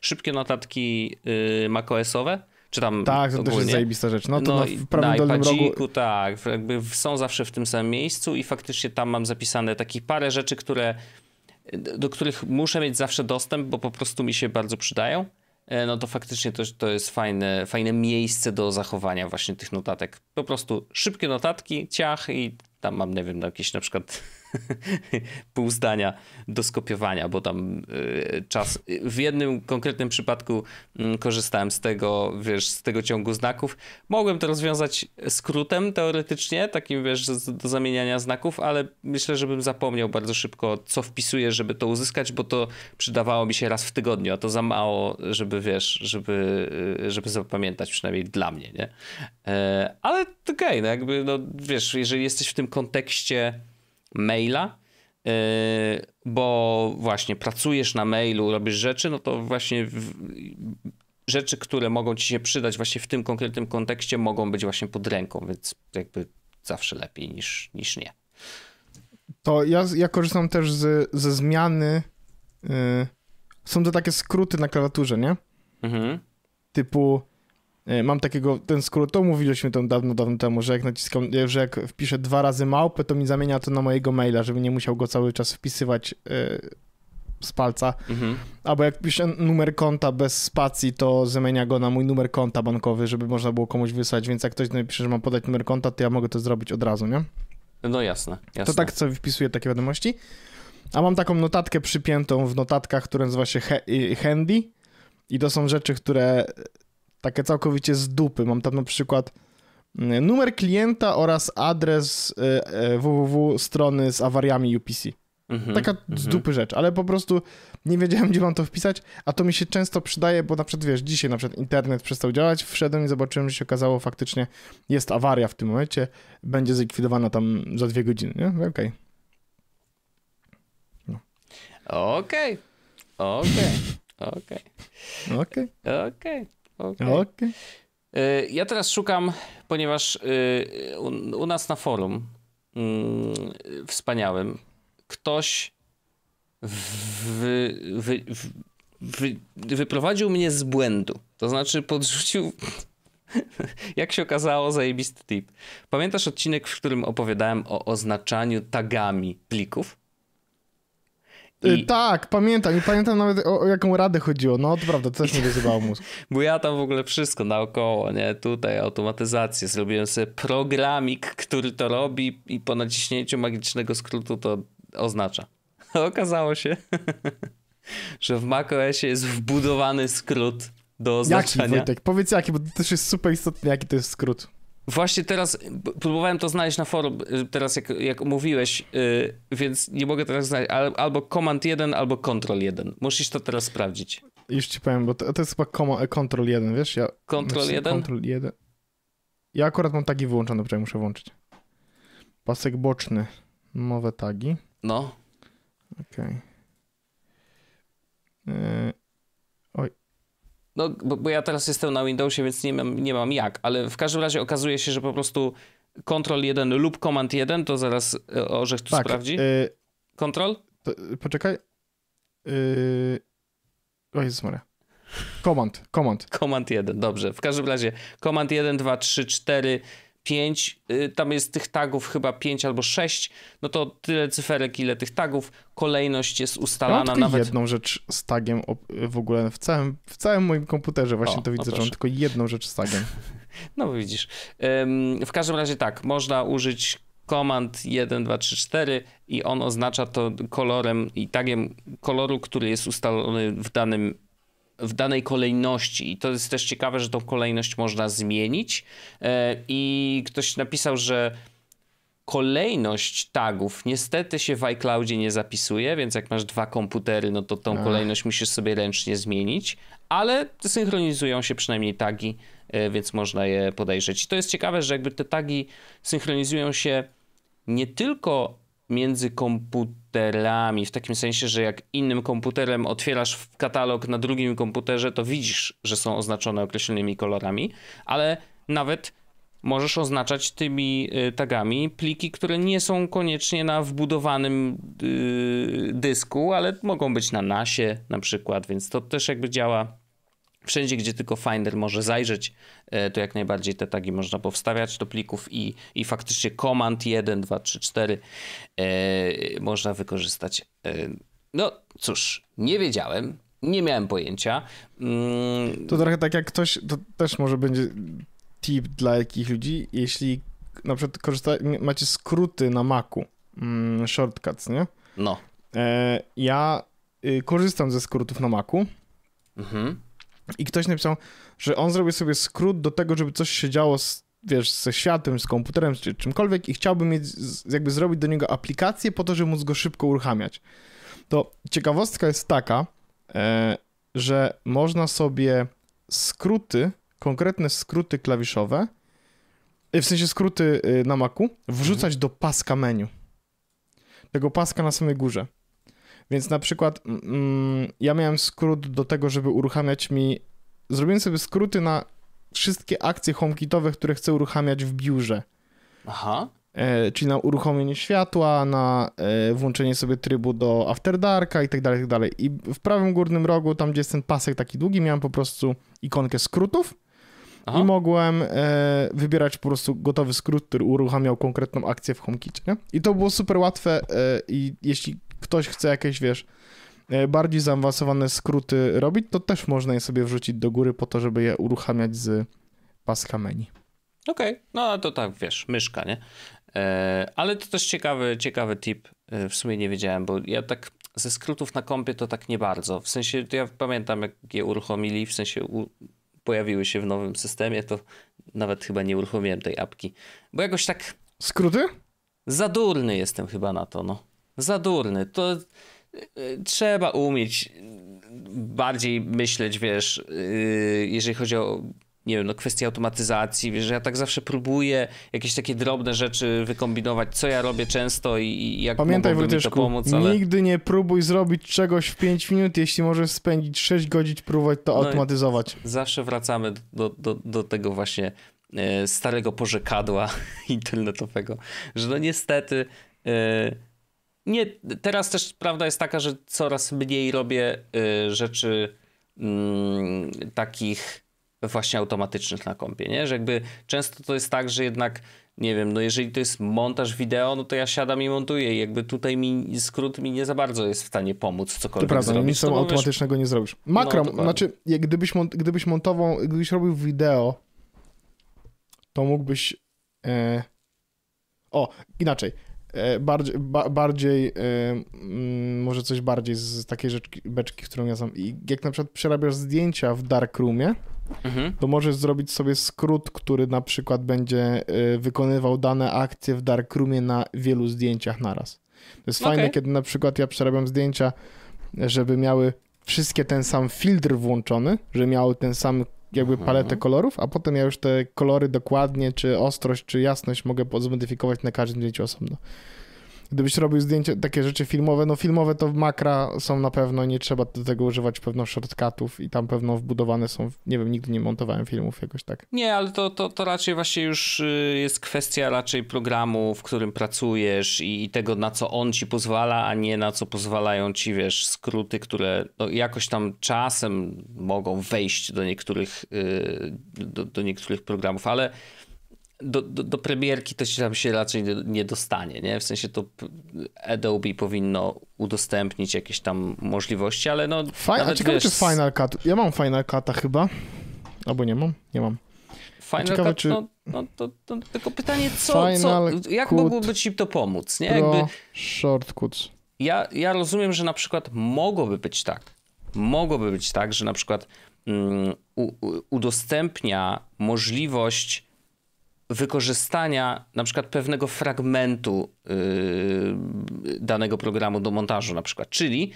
szybkie notatki y, macOSowe, czy tam Tak, to ogólnie. też jest zajebista rzecz. No to no, na, w prawym na dolnym rogu... tak, jakby są zawsze w tym samym miejscu i faktycznie tam mam zapisane takie parę rzeczy, które do których muszę mieć zawsze dostęp, bo po prostu mi się bardzo przydają. E, no to faktycznie to, to jest fajne, fajne miejsce do zachowania właśnie tych notatek. Po prostu szybkie notatki, ciach i tam mam, nie wiem, jakieś na przykład *laughs* pół zdania do skopiowania, bo tam y, czas. W jednym konkretnym przypadku mm, korzystałem z tego, wiesz, z tego ciągu znaków. Mogłem to rozwiązać skrótem teoretycznie, takim wiesz, do zamieniania znaków, ale myślę, żebym zapomniał bardzo szybko, co wpisuję, żeby to uzyskać, bo to przydawało mi się raz w tygodniu, a to za mało, żeby wiesz, żeby, y, żeby zapamiętać, przynajmniej dla mnie, nie? E, ale okej, okay, no jakby, no wiesz, jeżeli jesteś w tym kontekście maila, e, bo właśnie pracujesz na mailu, robisz rzeczy, no to właśnie w, rzeczy, które mogą ci się przydać właśnie w tym konkretnym kontekście, mogą być właśnie pod ręką, więc jakby zawsze lepiej niż, niż nie. To ja, ja korzystam też z, ze zmiany. Y, są to takie skróty na klawiaturze, nie? Mhm. Typu E, mam takiego, ten skrót, to mówiliśmy tam dawno, dawno temu, że jak naciskam, e, że jak wpiszę dwa razy małpę, to mi zamienia to na mojego maila, żeby nie musiał go cały czas wpisywać e, z palca. Mhm. Albo jak piszę numer konta bez spacji, to zamienia go na mój numer konta bankowy, żeby można było komuś wysłać, więc jak ktoś napisze, że mam podać numer konta, to ja mogę to zrobić od razu, nie? No jasne, jasne. To tak co wpisuję takie wiadomości. A mam taką notatkę przypiętą w notatkach, która nazywa się y, Handy. I to są rzeczy, które takie całkowicie z dupy. Mam tam na przykład mm, numer klienta oraz adres www e, e, strony z awariami UPC. Mhm, Taka z mhm. dupy rzecz, ale po prostu nie wiedziałem, gdzie mam to wpisać, a to mi się często przydaje, bo na przykład, wiesz, dzisiaj na przykład internet przestał działać, wszedłem i zobaczyłem, że się okazało faktycznie jest awaria w tym momencie, będzie zlikwidowana tam za dwie godziny, nie? No, okej. Okay. No. Okej. Okej. Okej. No, okej. Okay. okay. Ja teraz szukam, ponieważ y, u nas na forum mm, wspaniałym ktoś wyprowadził mnie z błędu. To znaczy podrzucił, *laughs* jak się okazało, zajebisty tip. Pamiętasz odcinek, w którym opowiadałem o oznaczaniu tagami plików? I... Y, tak, pamiętam i pamiętam nawet o, o, jaką radę chodziło. No to prawda, coś też mi wyzywało mózg. *laughs* Bo ja tam w ogóle wszystko naokoło, nie? Tutaj automatyzację zrobiłem sobie programik, który to robi i po naciśnięciu magicznego skrótu to oznacza. *laughs* Okazało się, *laughs* że w macOSie jest wbudowany skrót do oznaczania. Jaki, Wojtek? Powiedz jaki, bo to też jest super istotne, jaki to jest skrót. Właśnie teraz próbowałem to znaleźć na forum, y, teraz jak, jak mówiłeś, yy, więc nie mogę teraz znaleźć. Al, albo Command 1, albo Control 1. Musisz to teraz sprawdzić. Już ci powiem, bo to, to jest chyba e, Control 1, wiesz? Ja, control myślę, znaczy, 1? Control 1. Ja akurat mam tagi wyłączone, przynajmniej muszę włączyć. Pasek boczny. Nowe tagi. No. Okej. Okay. Yy, no, bo, bo, ja teraz jestem na Windowsie, więc nie mam, nie mam jak, ale w każdym razie okazuje się, że po prostu Ctrl 1 lub Command 1, to zaraz e, Orzech tu tak, sprawdzi. Yy, e, Ctrl? To, e, poczekaj. Yy... O Jezus Maria. Command, Command. Command 1, dobrze. W każdym razie Command 1, 2, 3, 4, 5, y, tam jest tych tagów chyba 5 albo 6, no to tyle cyferek, ile tych tagów, kolejność jest ustalana ja nawet. jedną rzecz z tagiem w ogóle w całym, w całym moim komputerze właśnie o, to no widzę, no że mam tylko jedną rzecz z tagiem. *laughs* No widzisz. W każdym razie tak, można użyć komand 1, 2, 3, 4 i on oznacza to kolorem i tagiem koloru, który jest ustalony w danym w danej kolejności. I to jest też ciekawe, że tą kolejność można zmienić. E, I ktoś napisał, że kolejność tagów niestety się w iCloudzie nie zapisuje, więc jak masz dwa komputery, no to tą Ech. kolejność musisz sobie ręcznie zmienić, ale synchronizują się przynajmniej tagi, e, więc można je podejrzeć. I to jest ciekawe, że jakby te tagi synchronizują się nie tylko między komputerami, komputerami, w takim sensie, że jak innym komputerem otwierasz katalog na drugim komputerze, to widzisz, że są oznaczone określonymi kolorami, ale nawet możesz oznaczać tymi y, tagami pliki, które nie są koniecznie na wbudowanym y, dysku, ale mogą być na NASie na przykład, więc to też jakby działa Wszędzie, gdzie tylko Finder może zajrzeć, e, to jak najbardziej te tagi można powstawiać do plików i, i faktycznie komand 1, 2, 3, 4 można wykorzystać. E, no cóż, nie wiedziałem, nie miałem pojęcia. Mm. To trochę tak jak ktoś, to też może będzie tip dla jakich ludzi, jeśli na przykład korzysta, macie skróty na Macu, mm, shortcuts, nie? No. E, ja y, korzystam ze skrótów na Macu. Mhm. I ktoś napisał, że on zrobił sobie skrót do tego, żeby coś się działo z, wiesz, ze światem, z komputerem, czy czymkolwiek i chciałby mieć, jakby zrobić do niego aplikację po to, żeby móc go szybko uruchamiać. To ciekawostka jest taka, e, że można sobie skróty, konkretne skróty klawiszowe, e, w sensie skróty e, na maku, wrzucać mhm. do paska menu. Tego paska na samej górze. Więc na przykład mm, mm, ja miałem skrót do tego, żeby uruchamiać mi. Zrobiłem sobie skróty na wszystkie akcje HomeKitowe, które chcę uruchamiać w biurze. Aha. E, czyli na uruchomienie światła, na e, włączenie sobie trybu do After Darka i tak dalej, tak dalej. I w prawym górnym rogu, tam gdzie jest ten pasek taki długi, miałem po prostu ikonkę skrótów. Aha. i mogłem e, wybierać po prostu gotowy skrót, który uruchamiał konkretną akcję w HomeKit. I to było super łatwe e, i jeśli ktoś chce jakieś, wiesz, e, bardziej zaawansowane skróty robić, to też można je sobie wrzucić do góry po to, żeby je uruchamiać z paska menu. Okej, okay. no to tak, wiesz, myszka, nie? E, ale to też ciekawy, ciekawy tip. E, w sumie nie wiedziałem, bo ja tak ze skrótów na kompie to tak nie bardzo. W sensie, ja pamiętam jak je uruchomili, w sensie u... pojawiły się w nowym systemie, to nawet chyba nie uruchomiłem tej apki. Bo jakoś tak... Skróty? durny jestem chyba na to, no. Za durny. To e, trzeba umieć bardziej myśleć, wiesz, e, jeżeli chodzi o nie wiem, no kwestia automatyzacji, wiesz, ja tak zawsze próbuję jakieś takie drobne rzeczy wykombinować, co ja robię często i, jak Pamiętaj, mogłoby mi to pomóc, ale... nigdy nie próbuj zrobić czegoś w 5 minut, jeśli możesz spędzić 6 godzin próbować to no automatyzować. Zawsze wracamy do, do, do tego właśnie e, starego porzekadła *laughs* internetowego, że no niestety nie, teraz też prawda jest taka, że coraz mniej robię y, rzeczy y, takich właśnie automatycznych na kompie, nie? Że jakby często to jest tak, że jednak nie wiem, no jeżeli to jest montaż wideo, no to ja siadam i montuję i jakby tutaj mi skrót mi nie za bardzo jest w stanie pomóc cokolwiek To prawda, zrobić, automatycznego wiesz... nie zrobisz. Makro, no, znaczy jak gdybyś, mont, gdybyś montował, gdybyś robił wideo, to mógłbyś... E... O, inaczej. E, bardziej, ba, bardziej e, mm, może coś bardziej z takiej rzeczki, beczki, którą ja znam. I jak na przykład przerabiasz zdjęcia w Darkroomie, mhm. to możesz zrobić sobie skrót, który na przykład będzie e, wykonywał dane akcje w Darkroomie na wielu zdjęciach naraz. To jest okay. fajne, kiedy na przykład ja przerabiam zdjęcia, żeby miały wszystkie ten sam filtr włączony, że miały ten sam jakby mhm. paletę mhm. kolorów, a potem ja już te kolory dokładnie, czy ostrość, czy jasność mogę zmodyfikować na każdym zdjęciu osobno gdybyś robił zdjęcie takie rzeczy filmowe, no filmowe to makra są na pewno, nie trzeba do tego używać pewno shortcutów i tam pewno wbudowane są, nie wiem, nigdy nie montowałem filmów jakoś tak. Nie, ale to, to, to raczej właśnie już y, jest kwestia raczej programu, w którym pracujesz i, i tego, na co on ci pozwala, a nie na co pozwalają ci, wiesz, skróty, które no, jakoś tam czasem mogą wejść do niektórych, y, do, do niektórych programów, ale do, do, do premierki to się tam się raczej nie dostanie, nie? W sensie to Adobe powinno udostępnić jakieś tam możliwości, ale no... Faj nawet, ciekawe, wiesz... czy Final Cut... Ja mam Final Cut'a chyba, albo nie mam? Nie mam. Final ciekawe, Cut, czy... no, no to, to, tylko pytanie, co, co jak mogłoby ci to pomóc, nie? Pro Jakby... Shortcuts. Ja, ja rozumiem, że na przykład mogłoby być tak, mogłoby być tak, że na przykład mm, u, u, udostępnia możliwość wykorzystania na przykład pewnego fragmentu yy, danego programu do montażu na przykład, czyli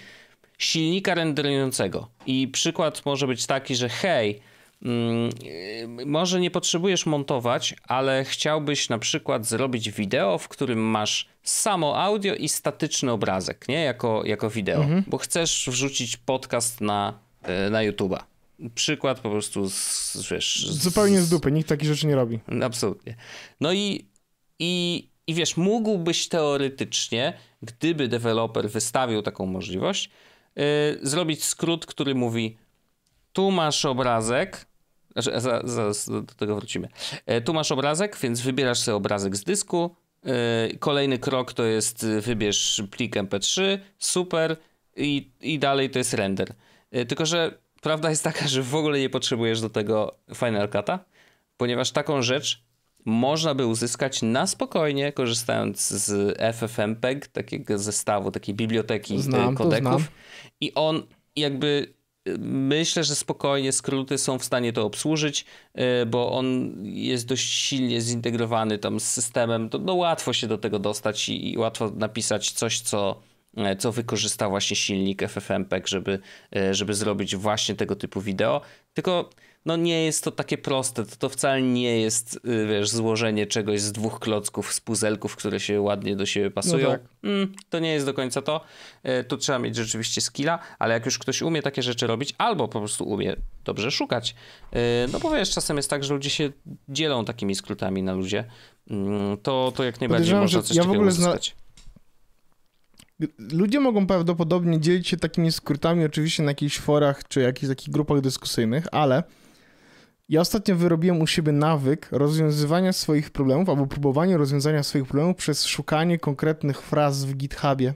silnika renderującego. I przykład może być taki, że hej, yy, może nie potrzebujesz montować, ale chciałbyś na przykład zrobić wideo, w którym masz samo audio i statyczny obrazek, nie? Jako, jako wideo, mhm. bo chcesz wrzucić podcast na, yy, na YouTube'a przykład po prostu z, wiesz... Z, Zupełnie z dupy, nikt takich rzeczy nie robi. Absolutnie. No i, i, i wiesz, mógłbyś teoretycznie, gdyby deweloper wystawił taką możliwość, yy, zrobić skrót, który mówi tu masz obrazek, znaczy, za, za, za, do tego wrócimy. E, tu masz obrazek, więc wybierasz sobie obrazek z dysku. E, kolejny krok to jest wybierz plik MP3, super i, i dalej to jest render. E, tylko, że Prawda jest taka, że w ogóle nie potrzebujesz do tego Final Cut'a, ponieważ taką rzecz można by uzyskać na spokojnie, korzystając z FFmpeg, takiego zestawu, takiej biblioteki znam, e, kodeków. I on jakby e, Myślę, że spokojnie skróty są w stanie to obsłużyć, e, bo on jest dość silnie zintegrowany tam z systemem. To, no łatwo się do tego dostać i, i łatwo napisać coś, co E, co wykorzysta właśnie silnik FFmpeg, żeby, e, żeby zrobić właśnie tego typu wideo. Tylko no nie jest to takie proste, to, to wcale nie jest y, wiesz, złożenie czegoś z dwóch klocków, z puzelków, które się ładnie do siebie no pasują. No tak. mm, to nie jest do końca to. E, tu trzeba mieć rzeczywiście skilla, ale jak już ktoś umie takie rzeczy robić, albo po prostu umie dobrze szukać, no bo wiesz, czasem jest tak, że ludzie się dzielą takimi skrótami na ludzie, mm, to, to jak najbardziej można coś ja takiego uzyskać ludzie mogą prawdopodobnie dzielić się takimi skrótami oczywiście na jakichś forach czy jakichś takich grupach dyskusyjnych, ale ja ostatnio wyrobiłem u siebie nawyk rozwiązywania swoich problemów albo próbowania rozwiązania swoich problemów przez szukanie konkretnych fraz w GitHubie.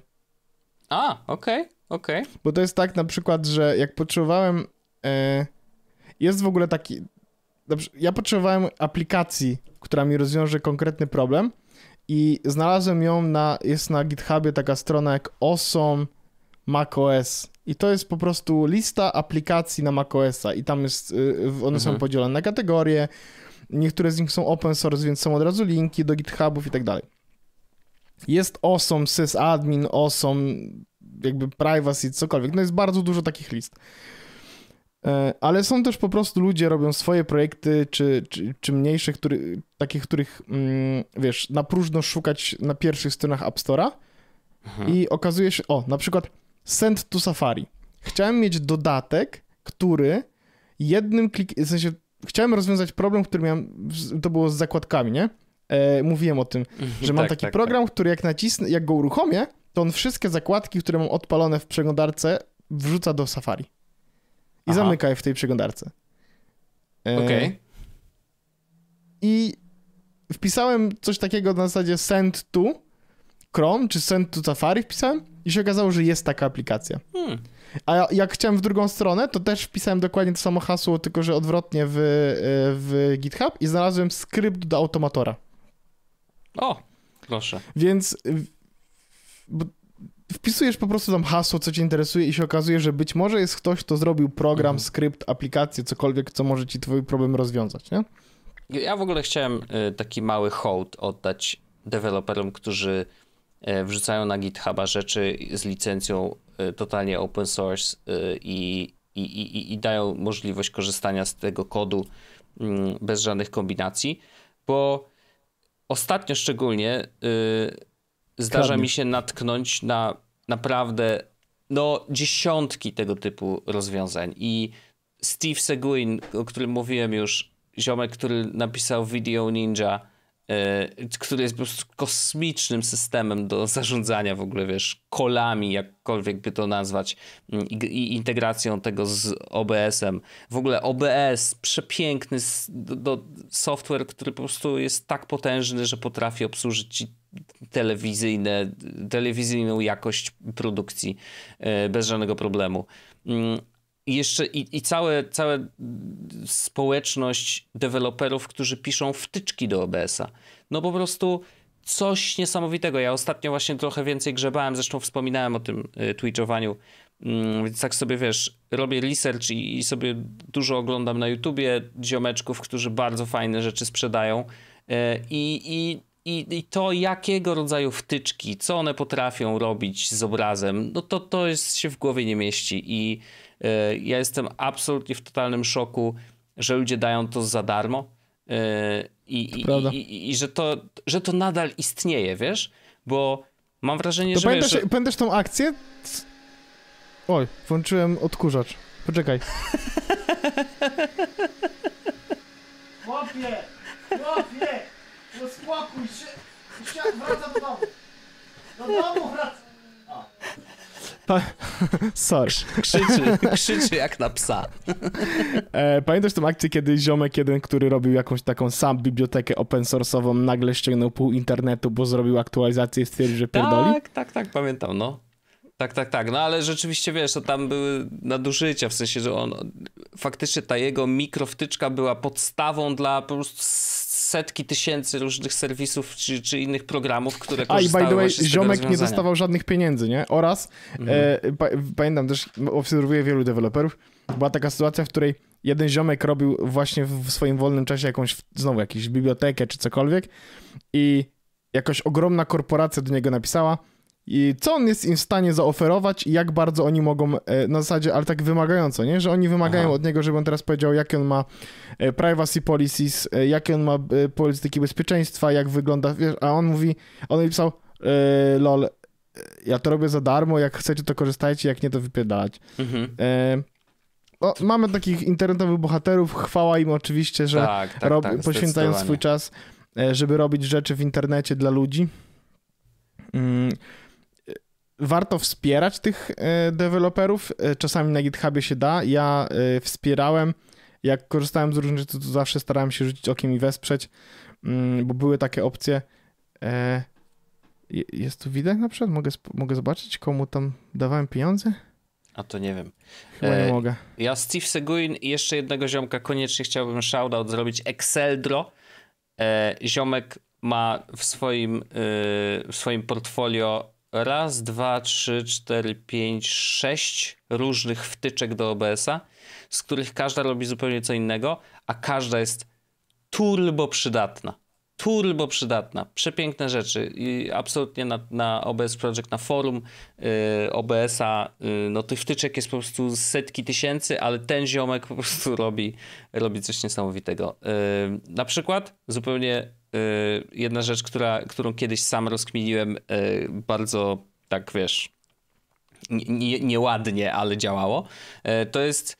A, okej, okay, okej. Okay. Bo to jest tak na przykład, że jak potrzebowałem... E, jest w ogóle taki... Ja potrzebowałem aplikacji, która mi rozwiąże konkretny problem, i znalazłem ją na, jest na GitHubie taka strona jak awesome macOS i to jest po prostu lista aplikacji na macOSa i tam jest, y, y, one mhm. są podzielone na kategorie, niektóre z nich są open source, więc są od razu linki do GitHubów i tak dalej. Jest awesome sysadmin, awesome jakby privacy, cokolwiek, no jest bardzo dużo takich list. E, ale są też po prostu ludzie, robią swoje projekty, czy, czy, czy mniejsze, który, takich, których mm, wiesz, na próżno szukać na pierwszych stronach App Store'a. Mhm. I okazuje się, o, na przykład Send to Safari. Chciałem mieć dodatek, który jednym klikiem, w sensie chciałem rozwiązać problem, który miałem, to było z zakładkami, nie? E, mówiłem o tym, mhm, że mam tak, taki tak, program, tak. który jak nacisnę, jak go uruchomię, to on wszystkie zakładki, które mam odpalone w przeglądarce, wrzuca do Safari i Aha. zamykaj w tej przeglądarce. E, Okej. Okay. I wpisałem coś takiego na zasadzie send to Chrome czy send to Safari wpisałem i się okazało, że jest taka aplikacja. Hmm. A jak chciałem w drugą stronę, to też wpisałem dokładnie to samo hasło, tylko że odwrotnie w, e, w GitHub i znalazłem skrypt do automatora. O, proszę. Więc wpisujesz po prostu tam hasło, co cię interesuje i się okazuje, że być może jest ktoś, kto zrobił program, mhm. skrypt, aplikację, cokolwiek, co może ci twój problem rozwiązać, nie? Ja w ogóle chciałem y, taki mały hołd oddać deweloperom, którzy y, wrzucają na GitHuba rzeczy z licencją y, totalnie open source i, i, i, i dają możliwość korzystania z tego kodu mm, bez żadnych kombinacji, bo ostatnio szczególnie zdarza Kradnie. mi się natknąć na naprawdę no, dziesiątki tego typu rozwiązań. I Steve Seguin, o którym mówiłem już, ziomek, który napisał Video Ninja, E, który jest po prostu kosmicznym systemem do zarządzania w ogóle, wiesz, kolami, jakkolwiek by to nazwać, mm, i, integracją tego z OBS-em. W ogóle OBS, przepiękny do, software, który po prostu jest tak potężny, że potrafi obsłużyć ci telewizyjne, telewizyjną jakość produkcji e, bez żadnego problemu. Mm, i jeszcze i, i całe, całe społeczność deweloperów, którzy piszą wtyczki do OBS-a. No po prostu coś niesamowitego. Ja ostatnio właśnie trochę więcej grzebałem, zresztą wspominałem o tym y, twitchowaniu, mm, więc tak sobie wiesz, robię research i, i, sobie dużo oglądam na YouTubie ziomeczków, którzy bardzo fajne rzeczy sprzedają e, i, i, i to, jakiego rodzaju wtyczki, co one potrafią robić z obrazem, no to to jest, się w głowie nie mieści i E, ja jestem absolutnie w totalnym szoku, że ludzie dają to za darmo e, i, i, i, i że, to, że to nadal istnieje, wiesz? Bo mam wrażenie, to że, pamiętasz, wiesz, Pamiętasz tą akcję? Oj, włączyłem odkurzacz. Poczekaj. Chłopie! Chłopie! Uspokój się! Wracam do domu! Do domu wracam! Pa... *laughs* Sorry. Krzyczy, krzyczy jak na psa. E, pamiętasz tą akcję, kiedy ziomek jeden, który robił jakąś taką sam bibliotekę open source'ową, nagle ściągnął pół internetu, bo zrobił aktualizację i stwierdził, że pierdoli? Tak, tak, tak, pamiętam, no. Tak, tak, tak. No ale rzeczywiście wiesz, to tam były nadużycia, w sensie, że on faktycznie ta jego mikrowtyczka była podstawą dla po prostu setki tysięcy różnych serwisów czy, czy innych programów, które A i by the way, ziomek nie dostawał żadnych pieniędzy, nie? Oraz mhm. e, pamiętam też, obserwuję wielu deweloperów, była taka sytuacja, w której jeden ziomek robił właśnie w swoim wolnym czasie jakąś, znowu jakąś bibliotekę czy cokolwiek i jakoś ogromna korporacja do niego napisała, i co on jest im w stanie zaoferować i jak bardzo oni mogą, e, na zasadzie, ale tak wymagająco, nie? Że oni wymagają Aha. od niego, żeby on teraz powiedział, jakie on ma e, privacy policies, e, jakie on ma polityki bezpieczeństwa, jak wygląda, wiesz, a on mówi, on mi pisał, lol, ja to robię za darmo, jak chcecie to korzystajcie, jak nie to wypierdalać. Mhm. E o, no, mamy takich internetowych bohaterów, chwała im oczywiście, że tak, tak, tak, poświęcają swój czas, żeby robić rzeczy w internecie dla ludzi. Mm, warto wspierać tych e, deweloperów. E, czasami na GitHubie się da. Ja e, wspierałem, jak korzystałem z różnych rzeczy, to zawsze starałem się rzucić okiem i wesprzeć, mm, bo były takie opcje. Jest tu widać na przykład? Mogę, mogę zobaczyć, komu tam dawałem pieniądze? A to nie wiem. Chyba nie mogę. Ja Steve Seguin i jeszcze jednego ziomka koniecznie chciałbym shoutout zrobić. Exceldro. E, ziomek ma w swoim, w swoim portfolio raz, dwa, trzy, cztery, pięć, sześć różnych wtyczek do OBS-a, z których każda robi zupełnie co innego, a każda jest turbo przydatna. Turbo przydatna, przepiękne rzeczy i absolutnie na, na OBS Project, na forum yy, OBS-a, yy, no tych wtyczek jest po prostu setki tysięcy, ale ten ziomek po prostu robi, robi coś niesamowitego. Yy, na przykład zupełnie Y, jedna rzecz, która, którą kiedyś sam rozkminiłem y, bardzo, tak wiesz, nie, nieładnie, ale działało, y, to jest,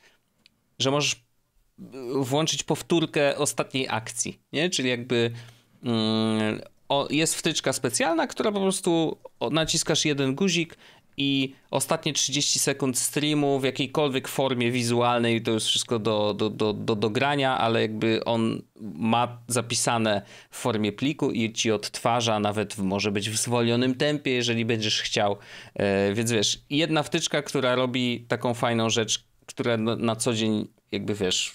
że możesz włączyć powtórkę ostatniej akcji, nie? Czyli jakby mm, o, jest wtyczka specjalna, która po prostu naciskasz jeden guzik i ostatnie 30 sekund streamu w jakiejkolwiek formie wizualnej, to już wszystko do, do, do, do, dogrania grania, ale jakby on ma zapisane w formie pliku i ci odtwarza, nawet może być w zwolnionym tempie, jeżeli będziesz chciał. E, więc wiesz, jedna wtyczka, która robi taką fajną rzecz, która na co dzień jakby wiesz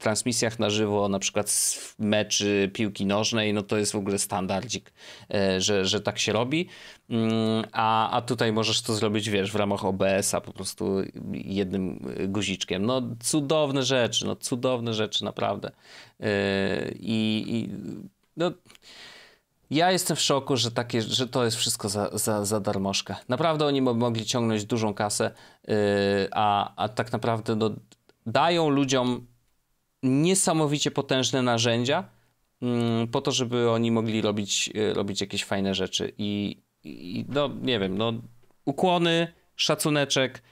transmisjach na żywo, na przykład z meczy piłki nożnej, no to jest w ogóle standardzik, e, że, że tak się robi. Mm, a, a tutaj możesz to zrobić, wiesz, w ramach OBS-a po prostu jednym e, guziczkiem. No cudowne rzeczy, no cudowne rzeczy, naprawdę. E, I, i no... Ja jestem w szoku, że, takie, że to jest wszystko za, za, za darmożkę. Naprawdę oni mogli ciągnąć dużą kasę, yy, a, a tak naprawdę no, dają ludziom niesamowicie potężne narzędzia mm, po to, żeby oni mogli robić, e, robić jakieś fajne rzeczy. I, i no, nie wiem, no, ukłony, szacuneczek.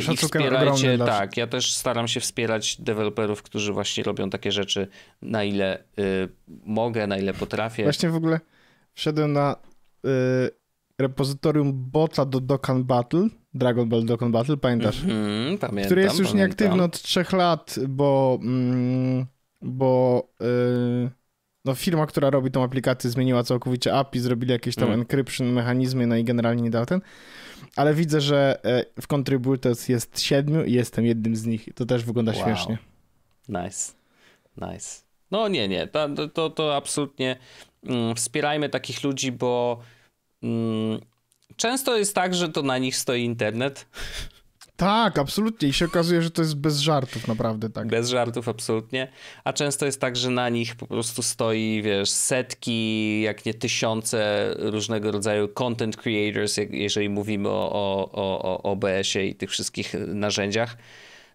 Szacunek I wspierajcie, tak, ja też staram się wspierać deweloperów, którzy właśnie robią takie rzeczy, na ile y, mogę, na ile potrafię. Właśnie w ogóle wszedłem na y, repozytorium bota do Dokkan Battle, Dragon Ball Dokkan Battle, pamiętasz? Mm -hmm, pamiętam, które jest już pamiętam. nieaktywne od trzech lat, bo mm, bo yy, no firma, która robi tą aplikację zmieniła całkowicie API, zrobili jakieś tam mm. encryption mechanizmy, no i generalnie nie dał ten. Ale widzę, że y, w Contributors jest siedmiu i jestem jednym z nich. To też wygląda wow. śmiesznie. Nice, nice. No nie, nie, to, to, to absolutnie mm, wspierajmy takich ludzi, bo Mm, często jest tak, że to na nich stoi internet. Tak, absolutnie. I się okazuje, że to jest bez żartów, naprawdę tak. Bez żartów, absolutnie. A często jest tak, że na nich po prostu stoi, wiesz, setki, jak nie tysiące różnego rodzaju content creators, jeżeli mówimy o, o, o, o OBS-ie i tych wszystkich narzędziach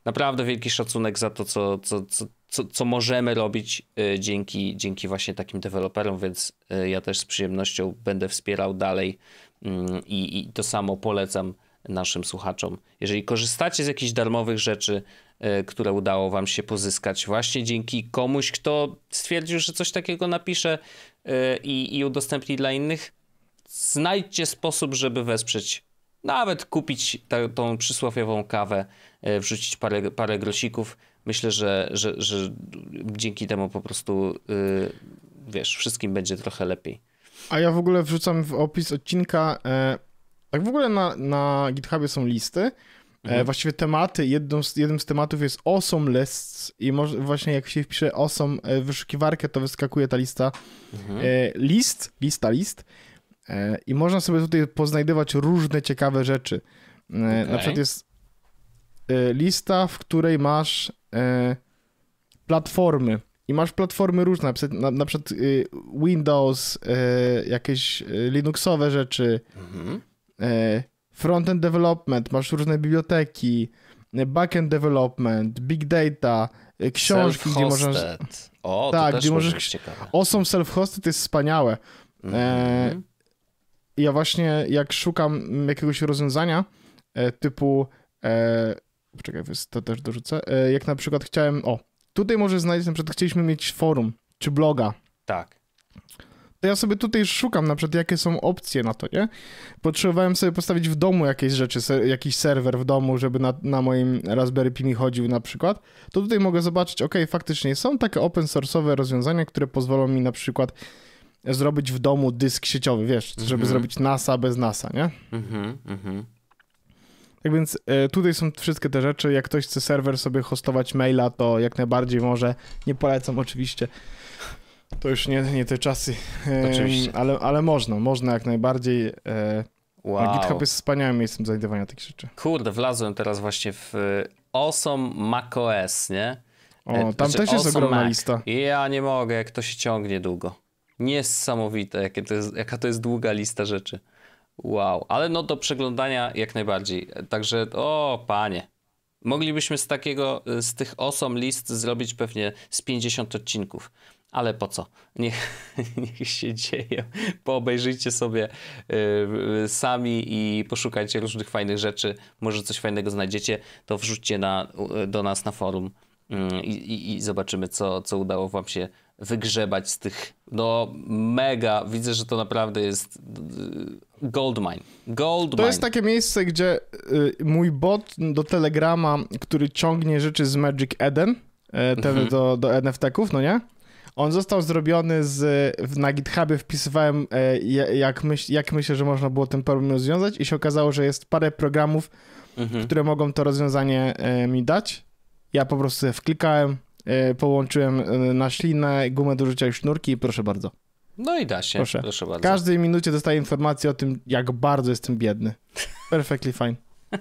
naprawdę wielki szacunek za to, co, co, co, co, co możemy robić e, dzięki, dzięki właśnie takim deweloperom, więc e, ja też z przyjemnością będę wspierał dalej mm, i, i to samo polecam naszym słuchaczom. Jeżeli korzystacie z jakichś darmowych rzeczy, e, które udało Wam się pozyskać właśnie dzięki komuś, kto stwierdził, że coś takiego napisze i, i udostępni dla innych, znajdźcie sposób, żeby wesprzeć nawet kupić ta, tą przysłowiową kawę, e, wrzucić parę, parę grosików. Myślę, że, że, że dzięki temu po prostu e, wiesz, wszystkim będzie trochę lepiej. A ja w ogóle wrzucam w opis odcinka. E, tak w ogóle na, na GitHubie są listy. Mhm. właściwie tematy, z, jednym z tematów jest awesome lists i może, właśnie jak się wpisze awesome wyszukiwarkę, to wyskakuje ta lista mhm. list, lista list i można sobie tutaj poznajdywać różne ciekawe rzeczy. Okay. E, na przykład jest e, lista, w której masz e, platformy. I masz platformy różne, na, przykład y, Windows, jakieś Linuxowe rzeczy, mhm. frontend development, masz różne biblioteki, backend development, big data, książki, gdzie możesz... O, tak, gdzie możesz... Ciekawe. O, są self-hosted, jest wspaniałe. E, mhm ja właśnie jak szukam jakiegoś rozwiązania e, typu, e, poczekaj, to też dorzucę, e, jak na przykład chciałem, o, tutaj może znaleźć, na przykład chcieliśmy mieć forum czy bloga. Tak. To ja sobie tutaj szukam na przykład, jakie są opcje na to, nie? Potrzebowałem sobie postawić w domu jakieś rzeczy, ser, jakiś serwer w domu, żeby na, na moim Raspberry Pi mi chodził na przykład. To tutaj mogę zobaczyć, ok, faktycznie są takie open source'owe rozwiązania, które pozwolą mi na przykład zrobić w domu dysk sieciowy, wiesz, żeby mm -hmm. zrobić NASA bez NASA, nie? Mhm, mhm. tak więc e, tutaj są wszystkie te rzeczy. Jak ktoś chce serwer sobie hostować maila, to jak najbardziej może. Nie polecam oczywiście. To już nie, nie te czasy. oczywiście. Ale, ale można, można jak najbardziej. E, wow. GitHub jest wspaniałym miejscem znajdowania takich rzeczy. Kurde, wlazłem teraz właśnie w e, Awesome macOS, nie? O, tam znaczy, też jest awesome ogromna Mac. lista. Ja nie mogę, jak to się ciągnie długo. Niesamowite, to jest, jaka to jest długa lista rzeczy. Wow, ale no do przeglądania jak najbardziej. Także, o panie. Moglibyśmy z takiego, z tych osom list zrobić pewnie z 50 odcinków. Ale po co? Niech, *laughs* niech się dzieje. Poobejrzyjcie sobie yy, sami i poszukajcie różnych fajnych rzeczy. Może coś fajnego znajdziecie, to wrzućcie na, do nas na forum yy, i, i zobaczymy, co, co udało Wam się wygrzebać z tych, no mega, widzę, że to naprawdę jest y, goldmine. goldmine to jest takie miejsce, gdzie y, mój bot do Telegrama, który ciągnie rzeczy z Magic Eden, e, te mhm. do, do NFT-ków, no nie? On został zrobiony z, na GitHubie wpisywałem e, jak, myśl, jak myślę, że można było ten problem rozwiązać i się okazało, że jest parę programów, mhm. które mogą to rozwiązanie e, mi dać. Ja po prostu wklikałem, E, połączyłem e, na ślinę, gumę do rzucia i sznurki i proszę bardzo. No i da się, proszę, proszę bardzo. W każdej minucie dostaję informację o tym, jak bardzo jestem biedny. Perfectly fine. *laughs*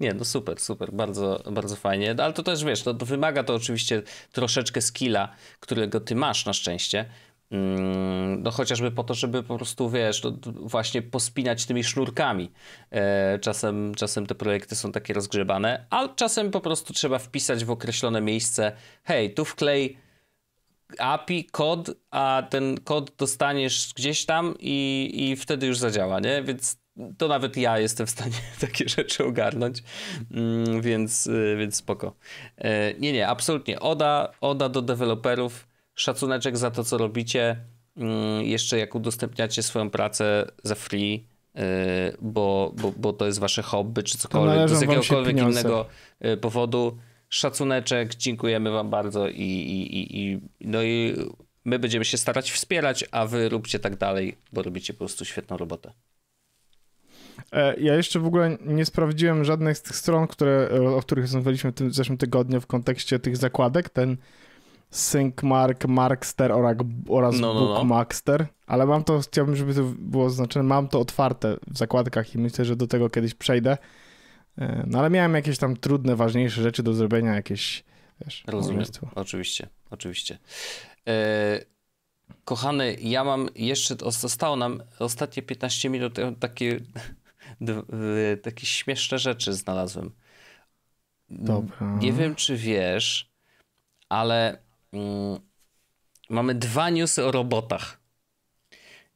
Nie, no super, super, bardzo, bardzo fajnie. No, ale to też wiesz, to, no, to, wymaga to oczywiście troszeczkę skilla, którego ty masz na szczęście, Mm, no chociażby po to, żeby po prostu, wiesz, no, właśnie pospinać tymi sznurkami. E, czasem, czasem te projekty są takie rozgrzebane, a czasem po prostu trzeba wpisać w określone miejsce, hej, tu wklej API, kod, a ten kod dostaniesz gdzieś tam i, i wtedy już zadziała, nie? Więc to nawet ja jestem w stanie *laughs* takie rzeczy ogarnąć, mm, więc, y, więc spoko. E, nie, nie, absolutnie. Oda, oda do deweloperów szacuneczek za to, co robicie, mm, jeszcze jak udostępniacie swoją pracę za free, y, bo, bo, bo to jest wasze hobby, czy cokolwiek, z jakiegokolwiek innego y, powodu. Szacuneczek, dziękujemy wam bardzo i, i, i, i no i my będziemy się starać wspierać, a wy róbcie tak dalej, bo robicie po prostu świetną robotę. E, ja jeszcze w ogóle nie sprawdziłem żadnych z tych stron, które, o których rozmawialiśmy w tym zeszłym tygodniu w kontekście tych zakładek. Ten Syncmark, Markster oraz no, no, no, Bookmaster, no. ale mam to, chciałbym, żeby to było zaznaczone, mam to otwarte w zakładkach i myślę, że do tego kiedyś przejdę. E, no ale miałem jakieś tam trudne, ważniejsze rzeczy do zrobienia, jakieś, wiesz... Rozumiem, oczywiście, oczywiście. E, kochany, ja mam jeszcze, zostało nam ostatnie 15 minut, takie, *laughs* takie śmieszne rzeczy znalazłem. Dobra. Nie wiem, czy wiesz ale Mm, mamy dwa newsy o robotach.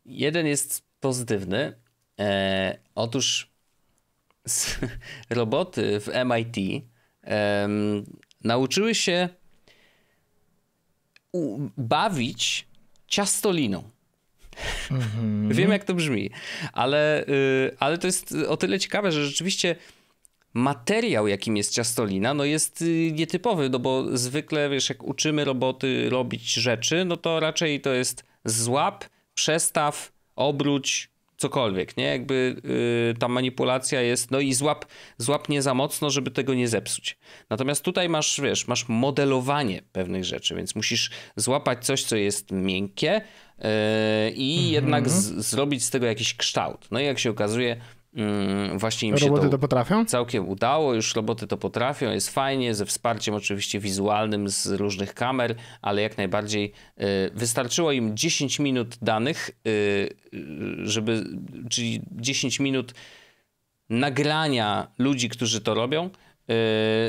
Jeden jest pozytywny. E, otóż *laughs* roboty w MIT e, nauczyły się bawić ciastoliną. Mm -hmm. *laughs* Wiem, jak to brzmi, ale, y, ale to jest o tyle ciekawe, że rzeczywiście materiał, jakim jest ciastolina, no jest y, nietypowy, no bo zwykle, wiesz, jak uczymy roboty robić rzeczy, no to raczej to jest złap, przestaw, obróć, cokolwiek, nie? Jakby yy, ta manipulacja jest, no i złap, złap nie za mocno, żeby tego nie zepsuć. Natomiast tutaj masz, wiesz, masz modelowanie pewnych rzeczy, więc musisz złapać coś, co jest miękkie y, i mm -hmm. jednak mhm. z, zrobić z tego jakiś kształt. No i jak się okazuje, Mm, właśnie im roboty się to, to potrafią? Całkiem udało, już roboty to potrafią, jest fajnie, ze wsparciem oczywiście wizualnym z różnych kamer, ale jak najbardziej y, wystarczyło im 10 minut danych, y, y, żeby, czyli 10 minut nagrania ludzi, którzy to robią,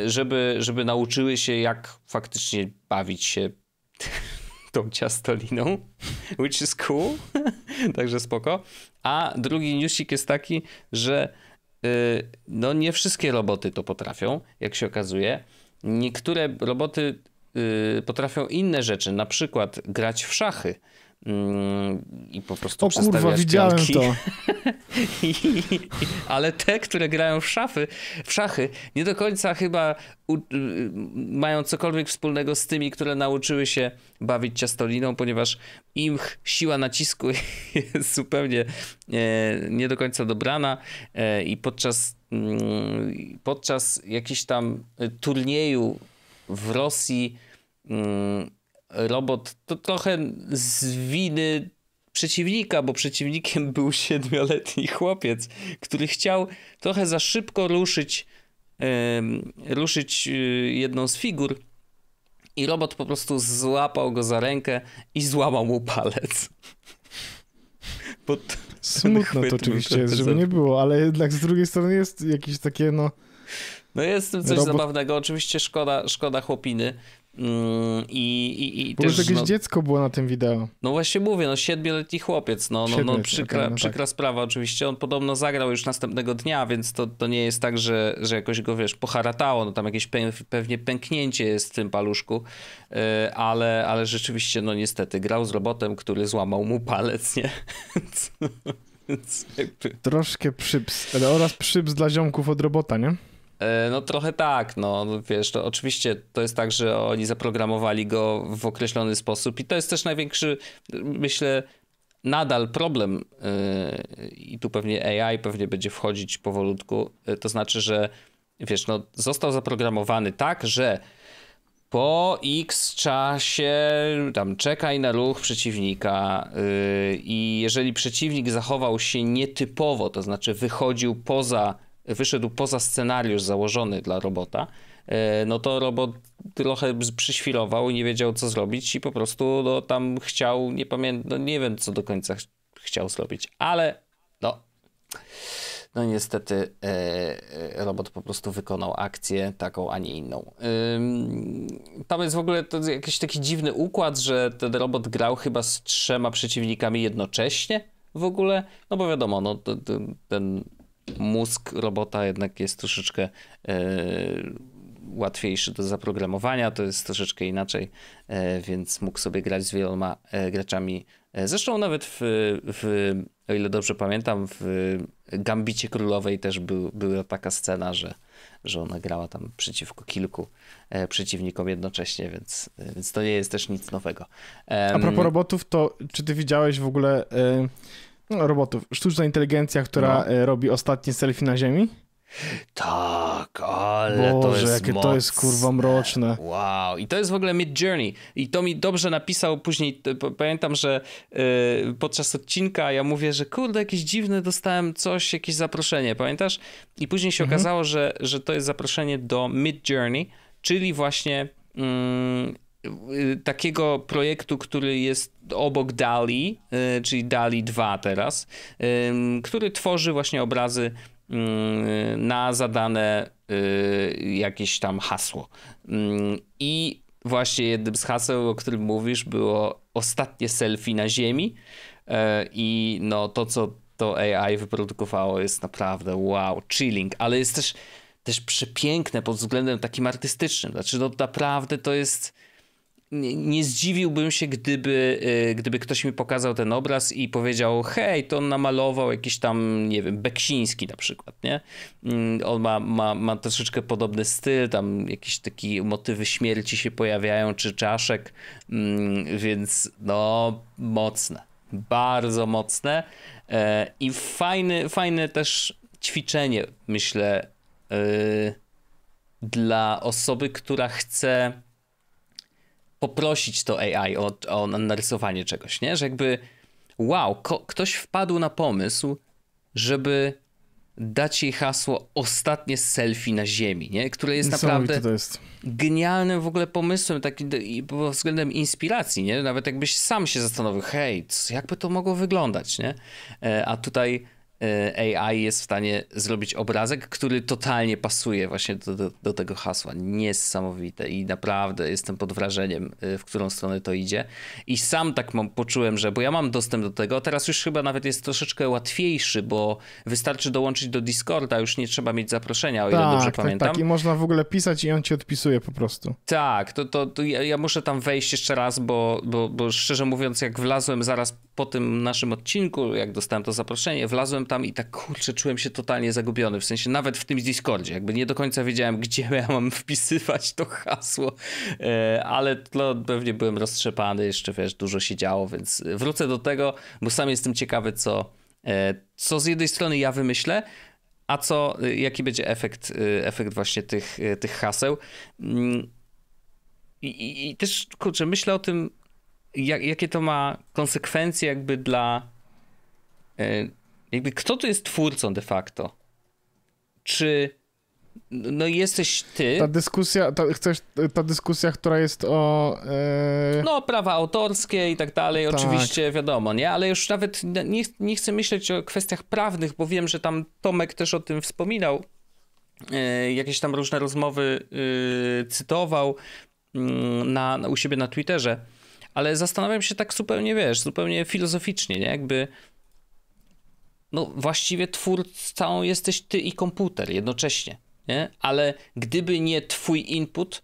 żeby, żeby nauczyły się jak faktycznie bawić się *laughs* tą ciastoliną, *laughs* which is cool, *laughs* także spoko. A drugi newsik jest taki, że y, no nie wszystkie roboty to potrafią, jak się okazuje. Niektóre roboty y, potrafią inne rzeczy, na przykład grać w szachy. Mm, i po prostu o, kurwa, widziałem to. *laughs* I, ale te, które grają w szafy, w szachy, nie do końca chyba u, y, mają cokolwiek wspólnego z tymi, które nauczyły się bawić ciastoliną, ponieważ ich siła nacisku *laughs* jest zupełnie e, nie do końca dobrana e, i podczas, mm, podczas jakichś tam e, turnieju w Rosji mm, robot, to trochę z winy przeciwnika, bo przeciwnikiem *laughs* był siedmioletni chłopiec, który chciał trochę za szybko ruszyć, yy, ruszyć y, jedną z figur i robot po prostu złapał go za rękę i złamał mu palec. Pod *laughs* Smutno to oczywiście jest, żeby nie było, ale jednak z drugiej strony jest jakieś takie no... No jest coś robot... zabawnego, oczywiście szkoda, szkoda chłopiny, Mm, I, i, i Bo też, jakieś no, dziecko było na tym wideo. No właśnie mówię, no siedmioletni chłopiec, no, no, no przykra, okay, no przykra tak. sprawa oczywiście. On podobno zagrał już następnego dnia, więc to, to nie jest tak, że, że jakoś go, wiesz, poharatało, no tam jakieś pe pewnie pęknięcie jest w tym paluszku, yy, ale, ale rzeczywiście, no niestety, grał z robotem, który złamał mu palec, nie? *laughs* Troszkę przyps, oraz przyps dla ziomków od robota, nie? E, no trochę tak, no wiesz, to oczywiście to jest tak, że oni zaprogramowali go w określony sposób i to jest też największy, myślę, nadal problem e, i tu pewnie AI pewnie będzie wchodzić powolutku, e, to znaczy, że wiesz, no został zaprogramowany tak, że po x czasie tam czekaj na ruch przeciwnika i jeżeli przeciwnik zachował się nietypowo, to znaczy wychodził poza wyszedł poza scenariusz założony dla robota, e, no to robot trochę przyświlował i nie wiedział co zrobić i po prostu no, tam chciał, nie pamiętam, no, nie wiem co do końca ch chciał zrobić, ale no, no niestety e, e, robot po prostu wykonał akcję taką, a nie inną. Ym, tam jest w ogóle to jakiś taki dziwny układ, że ten robot grał chyba z trzema przeciwnikami jednocześnie w ogóle, no bo wiadomo, no, ten, ten mózg robota jednak jest troszeczkę e, łatwiejszy do zaprogramowania, to jest troszeczkę inaczej, e, więc mógł sobie grać z wieloma e, graczami. Zresztą nawet w, w o ile dobrze pamiętam, w Gambicie Królowej też był, była taka scena, że, że ona grała tam przeciwko kilku przeciwnikom jednocześnie, więc, więc to nie jest też nic nowego. A propos robotów, to czy ty widziałeś w ogóle robotów, sztuczna inteligencja, która no. E, robi ostatnie selfie na Ziemi. Tak, ale Boże, to jest jakie mocne. to jest kurwa mroczne. Wow, i to jest w ogóle Mid Journey. I to mi dobrze napisał później. Pamiętam, że e, podczas odcinka ja mówię, że kurde, jakieś dziwne dostałem coś, jakieś zaproszenie, pamiętasz? I później się mhm. okazało, że, że to jest zaproszenie do Mid Journey, czyli właśnie. Mm, Y, takiego projektu, który jest obok Dali, y, czyli Dali 2 teraz, który tworzy właśnie obrazy na zadane y, jakieś tam hasło. I właśnie jednym z haseł, o którym mówisz, było ostatnie selfie na Ziemi. E, I no to, co to AI wyprodukowało, jest naprawdę wow, chilling, ale jest też, też przepiękne pod względem takim artystycznym. Znaczy, no naprawdę to jest nie, zdziwiłbym się, gdyby, e, gdyby ktoś mi pokazał ten obraz i powiedział, hej, to on namalował jakiś tam, nie wiem, Beksiński na przykład, nie? Mm, on ma, ma, ma troszeczkę podobny styl, tam jakieś takie motywy śmierci się pojawiają, czy czaszek, mm, więc no, mocne. Bardzo mocne e, i fajny, fajne też ćwiczenie, myślę, e, dla osoby, która chce poprosić to AI o, o narysowanie czegoś, nie? Że jakby wow, ktoś wpadł na pomysł, żeby dać jej hasło ostatnie selfie na ziemi, nie? które jest naprawdę jest. genialnym w ogóle pomysłem takim pod względem inspiracji, nie? Nawet jakbyś sam się zastanowił, hej, jakby to mogło wyglądać, nie? E, a tutaj E, AI jest w stanie zrobić obrazek, który totalnie pasuje właśnie do, do, do, tego hasła. Niesamowite i naprawdę jestem pod wrażeniem, e, w którą stronę to idzie. I sam tak mam, poczułem, że, bo ja mam dostęp do tego, teraz już chyba nawet jest troszeczkę łatwiejszy, bo wystarczy dołączyć do Discorda, już nie trzeba mieć zaproszenia, o ile tak, dobrze tak, pamiętam. Tak, i można w ogóle pisać i on ci odpisuje po prostu. Tak, to, to, to ja, ja, muszę tam wejść jeszcze raz, bo, bo, bo szczerze mówiąc, jak wlazłem zaraz po tym naszym odcinku, jak dostałem to zaproszenie, wlazłem tam tam i tak kurczę, czułem się totalnie zagubiony, w sensie nawet w tym Discordzie, jakby nie do końca wiedziałem, gdzie ja mam *laughs* wpisywać to hasło, e, ale no, pewnie byłem roztrzepany, jeszcze wiesz, dużo się działo, więc wrócę do tego, bo sam jestem ciekawy, co, e, co z jednej strony ja wymyślę, a co, e, jaki będzie efekt, efekt właśnie tych, tych haseł. Mm, I, i, I, też, kurczę, myślę o tym, jak, jakie to ma konsekwencje jakby dla jakby kto tu jest twórcą de facto? Czy no jesteś ty. Ta dyskusja, ta, chcesz, ta dyskusja, która jest o... Yy... No, prawa autorskie i tak dalej, tak. oczywiście, wiadomo, nie? Ale już nawet nie, nie chcę myśleć o kwestiach prawnych, bo wiem, że tam Tomek też o tym wspominał. Yy, jakieś tam różne rozmowy yy, cytował na, mm, na, u siebie na Twitterze. Ale zastanawiam się tak zupełnie, wiesz, zupełnie filozoficznie, nie? Jakby no właściwie twórcą jesteś ty i komputer jednocześnie, nie? ale gdyby nie twój input,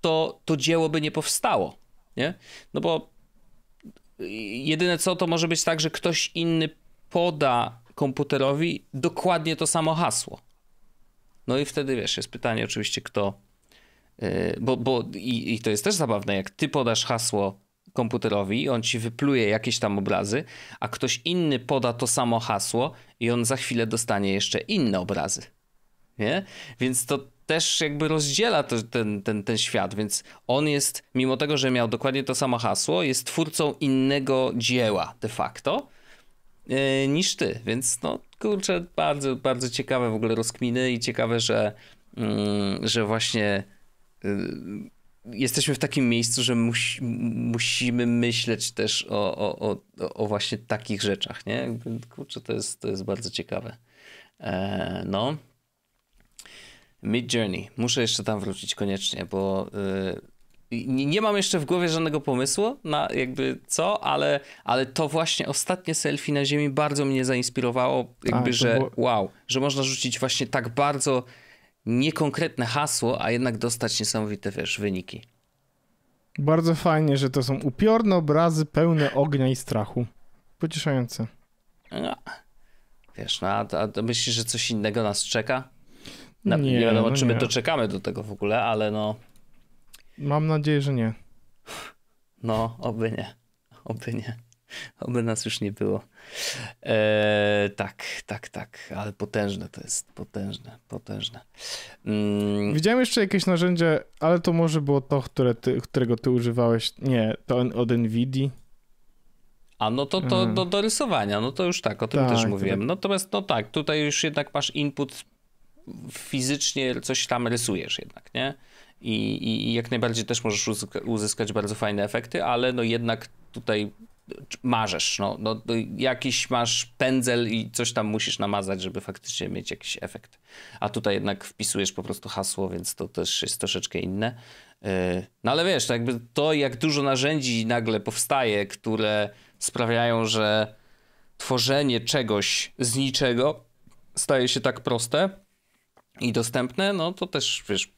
to to dzieło by nie powstało, nie? No bo jedyne co, to może być tak, że ktoś inny poda komputerowi dokładnie to samo hasło. No i wtedy, wiesz, jest pytanie oczywiście, kto... Yy, bo, bo i, i to jest też zabawne, jak ty podasz hasło komputerowi, on ci wypluje jakieś tam obrazy, a ktoś inny poda to samo hasło i on za chwilę dostanie jeszcze inne obrazy. Nie? Więc to też jakby rozdziela to, ten, ten, ten świat, więc on jest, mimo tego, że miał dokładnie to samo hasło, jest twórcą innego dzieła de facto yy, niż ty, więc no kurczę, bardzo, bardzo ciekawe w ogóle rozkminy i ciekawe, że, yy, że właśnie yy, jesteśmy w takim miejscu, że musimy myśleć też o, o, o, o, właśnie takich rzeczach, nie? kurczę, to jest, to jest bardzo ciekawe. E, no. Mid Journey. Muszę jeszcze tam wrócić koniecznie, bo y, nie, mam jeszcze w głowie żadnego pomysłu na jakby co, ale, ale to właśnie ostatnie selfie na ziemi bardzo mnie zainspirowało, jakby, A, tak, że było... wow, że można rzucić właśnie tak bardzo niekonkretne hasło, a jednak dostać niesamowite, wiesz, wyniki. Bardzo fajnie, że to są upiorne obrazy pełne ognia i strachu. Pocieszające. No, wiesz, no, a, a myślisz, że coś innego nas czeka? Na, nie, nie wiadomo, no czy nie. my doczekamy do tego w ogóle, ale no... Mam nadzieję, że nie. No, oby nie. Oby nie. Oby nas już nie było. E, tak, tak, tak, ale potężne to jest, potężne, potężne. Mm. Widziałem jeszcze jakieś narzędzie, ale to może było to, które ty, którego ty używałeś. Nie, to od NVIDII. A no to, to mhm. do, do rysowania, no to już tak, o tym tak, też tak. mówiłem. Tak. Natomiast no tak, tutaj już jednak masz input fizycznie, coś tam rysujesz jednak, nie? I, i jak najbardziej też możesz uzyskać bardzo fajne efekty, ale no jednak tutaj marzesz, no, no, jakiś masz pędzel i coś tam musisz namazać, żeby faktycznie mieć jakiś efekt. A tutaj jednak wpisujesz po prostu hasło, więc to też jest troszeczkę inne. Y, no ale wiesz, to jakby to, jak dużo narzędzi nagle powstaje, które sprawiają, że tworzenie czegoś z niczego staje się tak proste i dostępne, no to też, wiesz,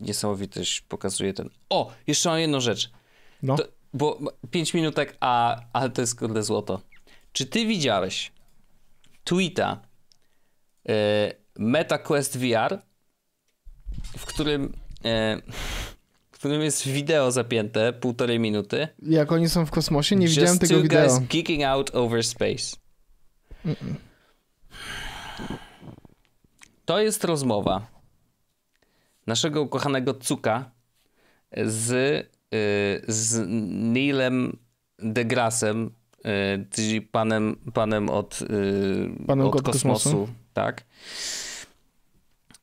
niesamowite pokazuje ten... O, jeszcze mam jedną rzecz. No. To, bo 5 minutek, a, ale to jest kurde złoto. Czy ty widziałeś tweeta yy, MetaQuest VR, w którym, e, w którym jest wideo zapięte, półtorej minuty? Jak oni są w kosmosie? Nie Just widziałem tego wideo. Just two guys geeking out over space. To jest rozmowa naszego ukochanego Cuka z Y, z Neilem Grasem, y, czyli panem, panem od, y, panem od kosmosu, kosmosu, tak.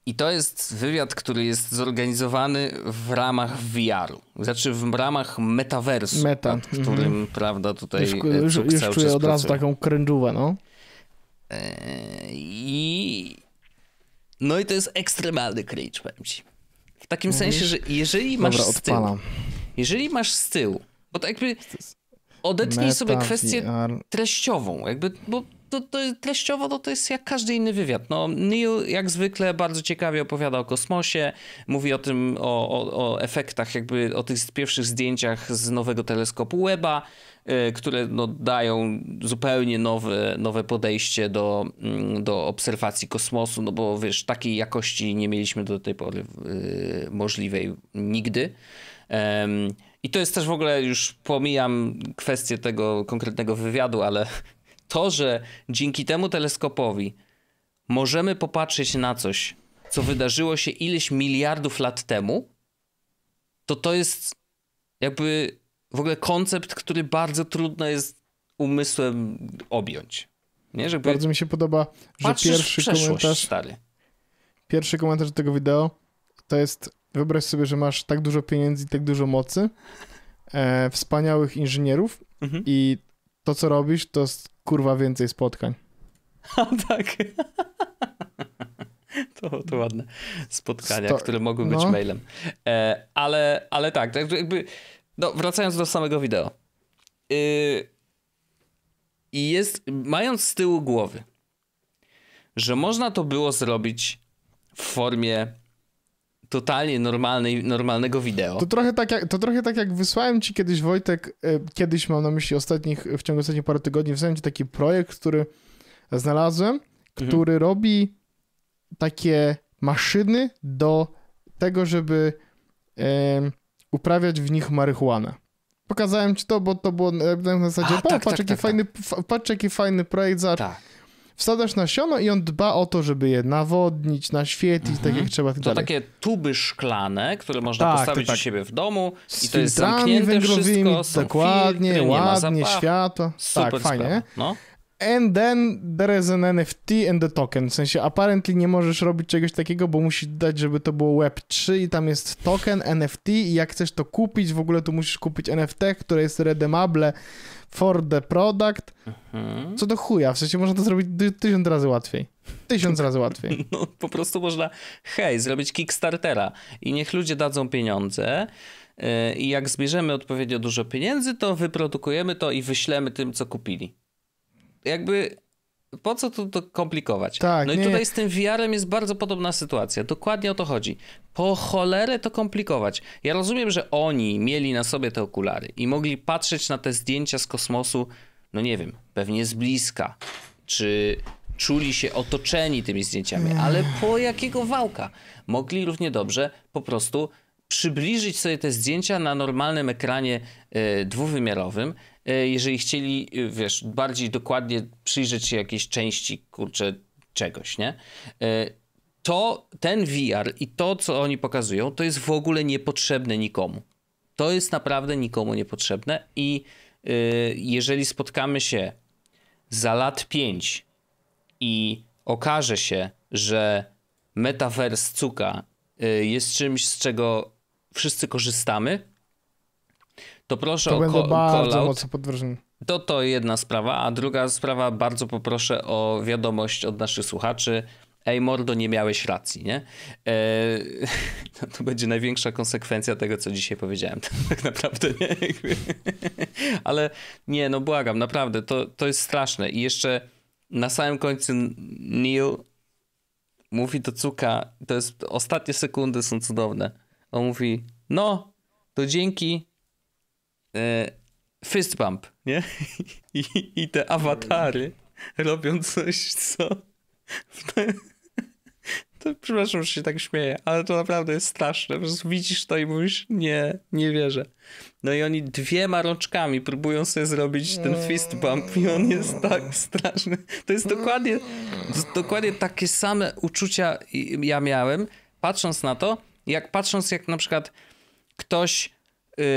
I to jest wywiad, który jest zorganizowany w ramach VR-u, znaczy w ramach metaversu, Meta. nad tak, mhm. którym, prawda, tutaj Już, już, już czuję od razu taką krężówę, no. E, I... No i to jest ekstremalny cringe, powiem ci. W takim mhm. sensie, że jeżeli masz Dobra, styl, odpalam jeżeli masz z tyłu, bo tak jakby odetnij Meta sobie kwestię VR. treściową, jakby, bo to, to, treściowo to, to jest jak każdy inny wywiad. No, Neil jak zwykle bardzo ciekawie opowiada o kosmosie, mówi o tym, o, o, o efektach, jakby o tych pierwszych zdjęciach z nowego teleskopu Weba, y, które no, dają zupełnie nowe, nowe podejście do, mm, do obserwacji kosmosu, no bo wiesz, takiej jakości nie mieliśmy do tej pory y, możliwej nigdy. I to jest też w ogóle, już pomijam kwestię tego konkretnego wywiadu, ale *laughs* to, że dzięki temu teleskopowi możemy popatrzeć na coś, co wydarzyło się ileś miliardów lat temu, to to jest jakby w ogóle koncept, który bardzo trudno jest umysłem objąć. Nie, żeby... Bardzo mi się podoba, że pierwszy komentarz. Pierwszy komentarz do tego wideo to jest wyobraź sobie, że masz tak dużo pieniędzy i tak dużo mocy, e, wspaniałych inżynierów mhm. i to, co robisz, to jest kurwa więcej spotkań. A *laughs* tak. *laughs* To, to ładne spotkania, Sto... które mogły być no. mailem. E, ale, ale tak, jakby, no, wracając do samego wideo. Y, I jest, mając z tyłu głowy, że można to było zrobić w formie totalnie normalnej, normalnego wideo. To trochę, tak jak, to trochę tak jak wysłałem ci kiedyś, Wojtek, e, kiedyś mam na myśli ostatnich, w ciągu ostatnich paru tygodni, wysłałem ci taki projekt, który znalazłem, mhm. który mhm. robi takie maszyny do tego, żeby e, uprawiać w nich marihuanę. Pokazałem ci to, bo to było na zasadzie, A, tak, patrz, tak, jaki tak, tak. fajny, patrz jaki fajny projekt, za... tak wsadzasz nasiono i on dba o to, żeby je nawodnić, naświetlić, mhm. tak jak mhm. trzeba. to tak dalej. takie tuby szklane, które można tak, postawić tak, tak. u siebie w domu Z i to jest zamknięte wszystko, dokładnie, filtry, ładnie, światło. tak, fajnie. no. And then there is an NFT and the token. W sensie apparently nie możesz robić czegoś takiego, bo musisz dać, żeby to było Web3 i tam jest token NFT i jak chcesz to kupić, w ogóle to musisz kupić NFT, które jest redemable for the product. Mhm. Co do chuja, w sensie można to zrobić tysiąc razy łatwiej. Tysiąc razy łatwiej. *laughs* No, po prostu można, hej, zrobić Kickstartera i niech ludzie dadzą pieniądze. Y, I jak zbierzemy odpowiednio dużo pieniędzy, to wyprodukujemy to i wyślemy tym, co kupili. Jakby po co to komplikować? Tak, no i nie. tutaj z tym VR-em jest bardzo podobna sytuacja. Dokładnie o to chodzi. Po cholerę to komplikować. Ja rozumiem, że oni mieli na sobie te okulary i mogli patrzeć na te zdjęcia z kosmosu, no nie wiem, pewnie z bliska, czy czuli się otoczeni tymi zdjęciami, ale po jakiego wałka? Mogli równie dobrze po prostu przybliżyć sobie te zdjęcia na normalnym ekranie e, dwuwymiarowym, e, jeżeli chcieli, e, wiesz, bardziej dokładnie przyjrzeć się jakiejś części, kurczę, czegoś, nie? To ten VR i to, co oni pokazują, to jest w ogóle niepotrzebne nikomu. To jest naprawdę nikomu niepotrzebne i jeżeli spotkamy się za lat 5 i okaże się, że metavers cuka jest czymś, z czego wszyscy korzystamy, to proszę to o będę bardzo mocno podważony. To to jedna sprawa, a druga sprawa, bardzo poproszę o wiadomość od naszych słuchaczy. Ej, Mordo, nie miałeś racji, nie? Eee, *laughs* to będzie największa konsekwencja tego, co dzisiaj powiedziałem, *laughs* tak naprawdę, nie? *laughs* Ale nie, no błagam, naprawdę, to, to jest straszne. I jeszcze na samym końcu Neil mówi do Cuka, to jest ostatnie sekundy, są cudowne. On mówi, no, to dzięki e, fist bump, nie? *laughs* I, I, te awatary robią coś, co... *laughs* To, przepraszam, że się tak śmieję, ale to naprawdę jest straszne. Po prostu widzisz to i mówisz, nie, nie wierzę. No i oni dwiema rączkami próbują sobie zrobić ten fist bump i on jest tak straszny. To jest dokładnie, to jest dokładnie takie same uczucia ja miałem, patrząc na to, jak patrząc jak na przykład ktoś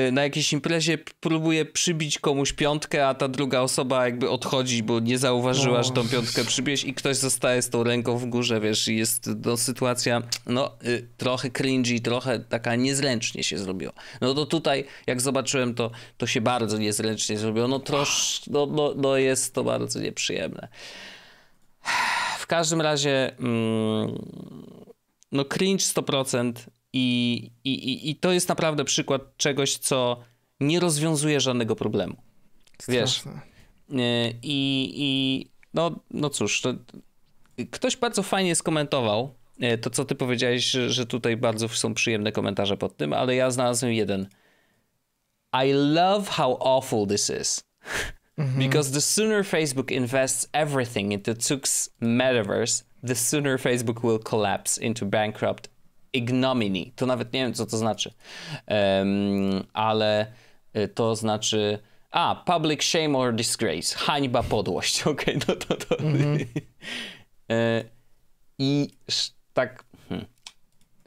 y, na jakiejś imprezie próbuje przybić komuś piątkę, a ta druga osoba jakby odchodzi, bo nie zauważyła, że tą piątkę przybiłeś i ktoś zostaje z tą ręką w górze, wiesz, i jest to no, sytuacja, no, y, trochę cringy, trochę taka niezręcznie się zrobiła. No to tutaj, jak zobaczyłem, to, to się bardzo niezręcznie zrobiło, no trosz, no, no, no jest to bardzo nieprzyjemne. W każdym razie, mm, no cringe 100%, i, i, I to jest naprawdę przykład czegoś, co nie rozwiązuje żadnego problemu. Wiesz. E, I, i no, no cóż, to, ktoś bardzo fajnie skomentował e, to, co ty powiedziałeś, że, tutaj bardzo są przyjemne komentarze pod tym, ale ja znalazłem jeden. I love how awful this is. Mm-hmm. Because the sooner Facebook invests everything into Tuk's metaverse, the sooner Facebook will collapse into bankrupt ignominy. To nawet nie wiem, co to znaczy, um, ale e, to znaczy. A, public shame or disgrace. Hańba, podłość. *laughs* Okej, okay, no to to. Mm -hmm. *laughs* I tak. Hmm,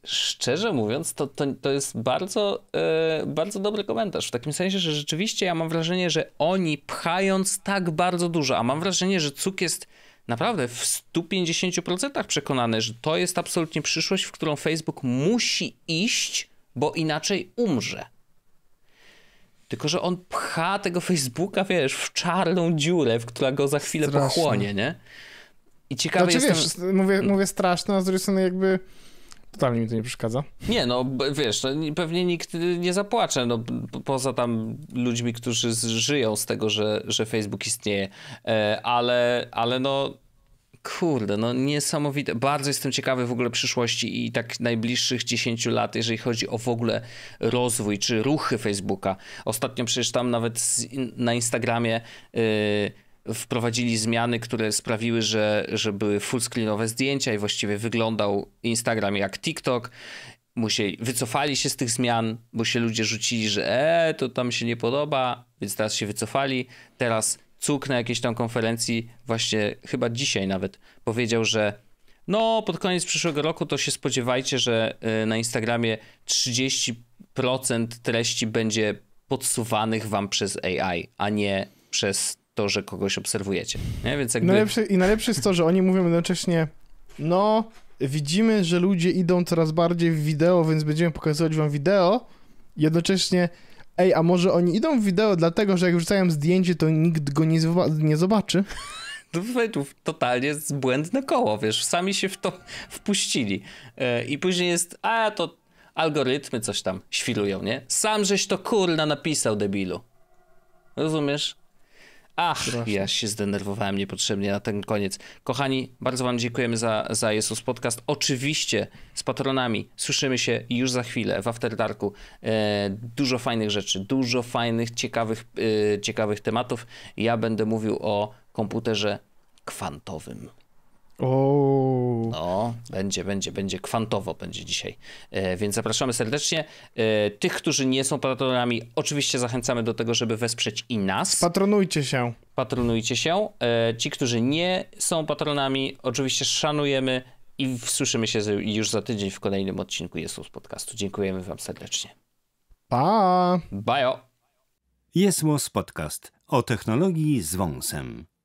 szczerze mówiąc, to, to, to jest bardzo, e, bardzo dobry komentarz. W takim sensie, że rzeczywiście ja mam wrażenie, że oni pchając tak bardzo dużo, a mam wrażenie, że Cuk jest naprawdę w 150% przekonany, że to jest absolutnie przyszłość, w którą Facebook musi iść, bo inaczej umrze. Tylko, że on pcha tego Facebooka, wiesz, w czarną dziurę, w która go za chwilę Straszne. pochłonie, nie? I ciekawe znaczy, jestem... wiesz, mówię, mm. mówię straszne, a no z drugiej strony jakby Totalnie mi to nie przeszkadza. Nie, no wiesz, no, pewnie nikt nie zapłacze, no poza tam ludźmi, którzy żyją z tego, że, że Facebook istnieje, e, ale, ale no Kurde, no niesamowite. Bardzo jestem ciekawy w ogóle przyszłości i tak najbliższych 10 lat, jeżeli chodzi o w ogóle rozwój czy ruchy Facebooka. Ostatnio przecież tam nawet na Instagramie. Y, wprowadzili zmiany, które sprawiły, że, że były screenowe zdjęcia i właściwie wyglądał Instagram jak TikTok. Musieli, wycofali się z tych zmian, bo się ludzie rzucili, że e, to tam się nie podoba, więc teraz się wycofali. Teraz Cuk na jakiejś tam konferencji, właśnie chyba dzisiaj nawet, powiedział, że no, pod koniec przyszłego roku to się spodziewajcie, że y, na Instagramie 30% treści będzie podsuwanych wam przez AI, a nie przez to, że kogoś obserwujecie. Nie? Więc jakby... najlepszy, I najlepsze jest to, że oni mówią jednocześnie, no, widzimy, że ludzie idą coraz bardziej w wideo, więc będziemy pokazywać wam wideo, jednocześnie ej, a może oni idą w wideo dlatego, że jak rzucają zdjęcie, to nikt go nie, nie zobaczy? *laughs* To, to totalnie jest błędne koło, wiesz, sami się w to *laughs* wpuścili. E, I później jest, a to algorytmy coś tam świlują, nie? Sam żeś to kurna napisał, debilu. Rozumiesz? Ach, ja się zdenerwowałem niepotrzebnie na ten koniec. Kochani, bardzo wam dziękujemy za, za Jesus Podcast. Oczywiście z patronami słyszymy się już za chwilę w After Darku. E, dużo fajnych rzeczy, dużo fajnych, ciekawych, e, ciekawych tematów. Ja będę mówił o komputerze kwantowym. O. No, będzie, będzie, będzie kwantowo, będzie dzisiaj. E, więc zapraszamy serdecznie. E, tych, którzy nie są patronami, oczywiście zachęcamy do tego, żeby wesprzeć i nas. Patronujcie się. Patronujcie się. E, ci, którzy nie są patronami, oczywiście szanujemy i słyszymy się już za tydzień w kolejnym odcinku Jesus Podcastu. Dziękujemy Wam serdecznie. Pa! Bajo! z Podcast o technologii z wąsem.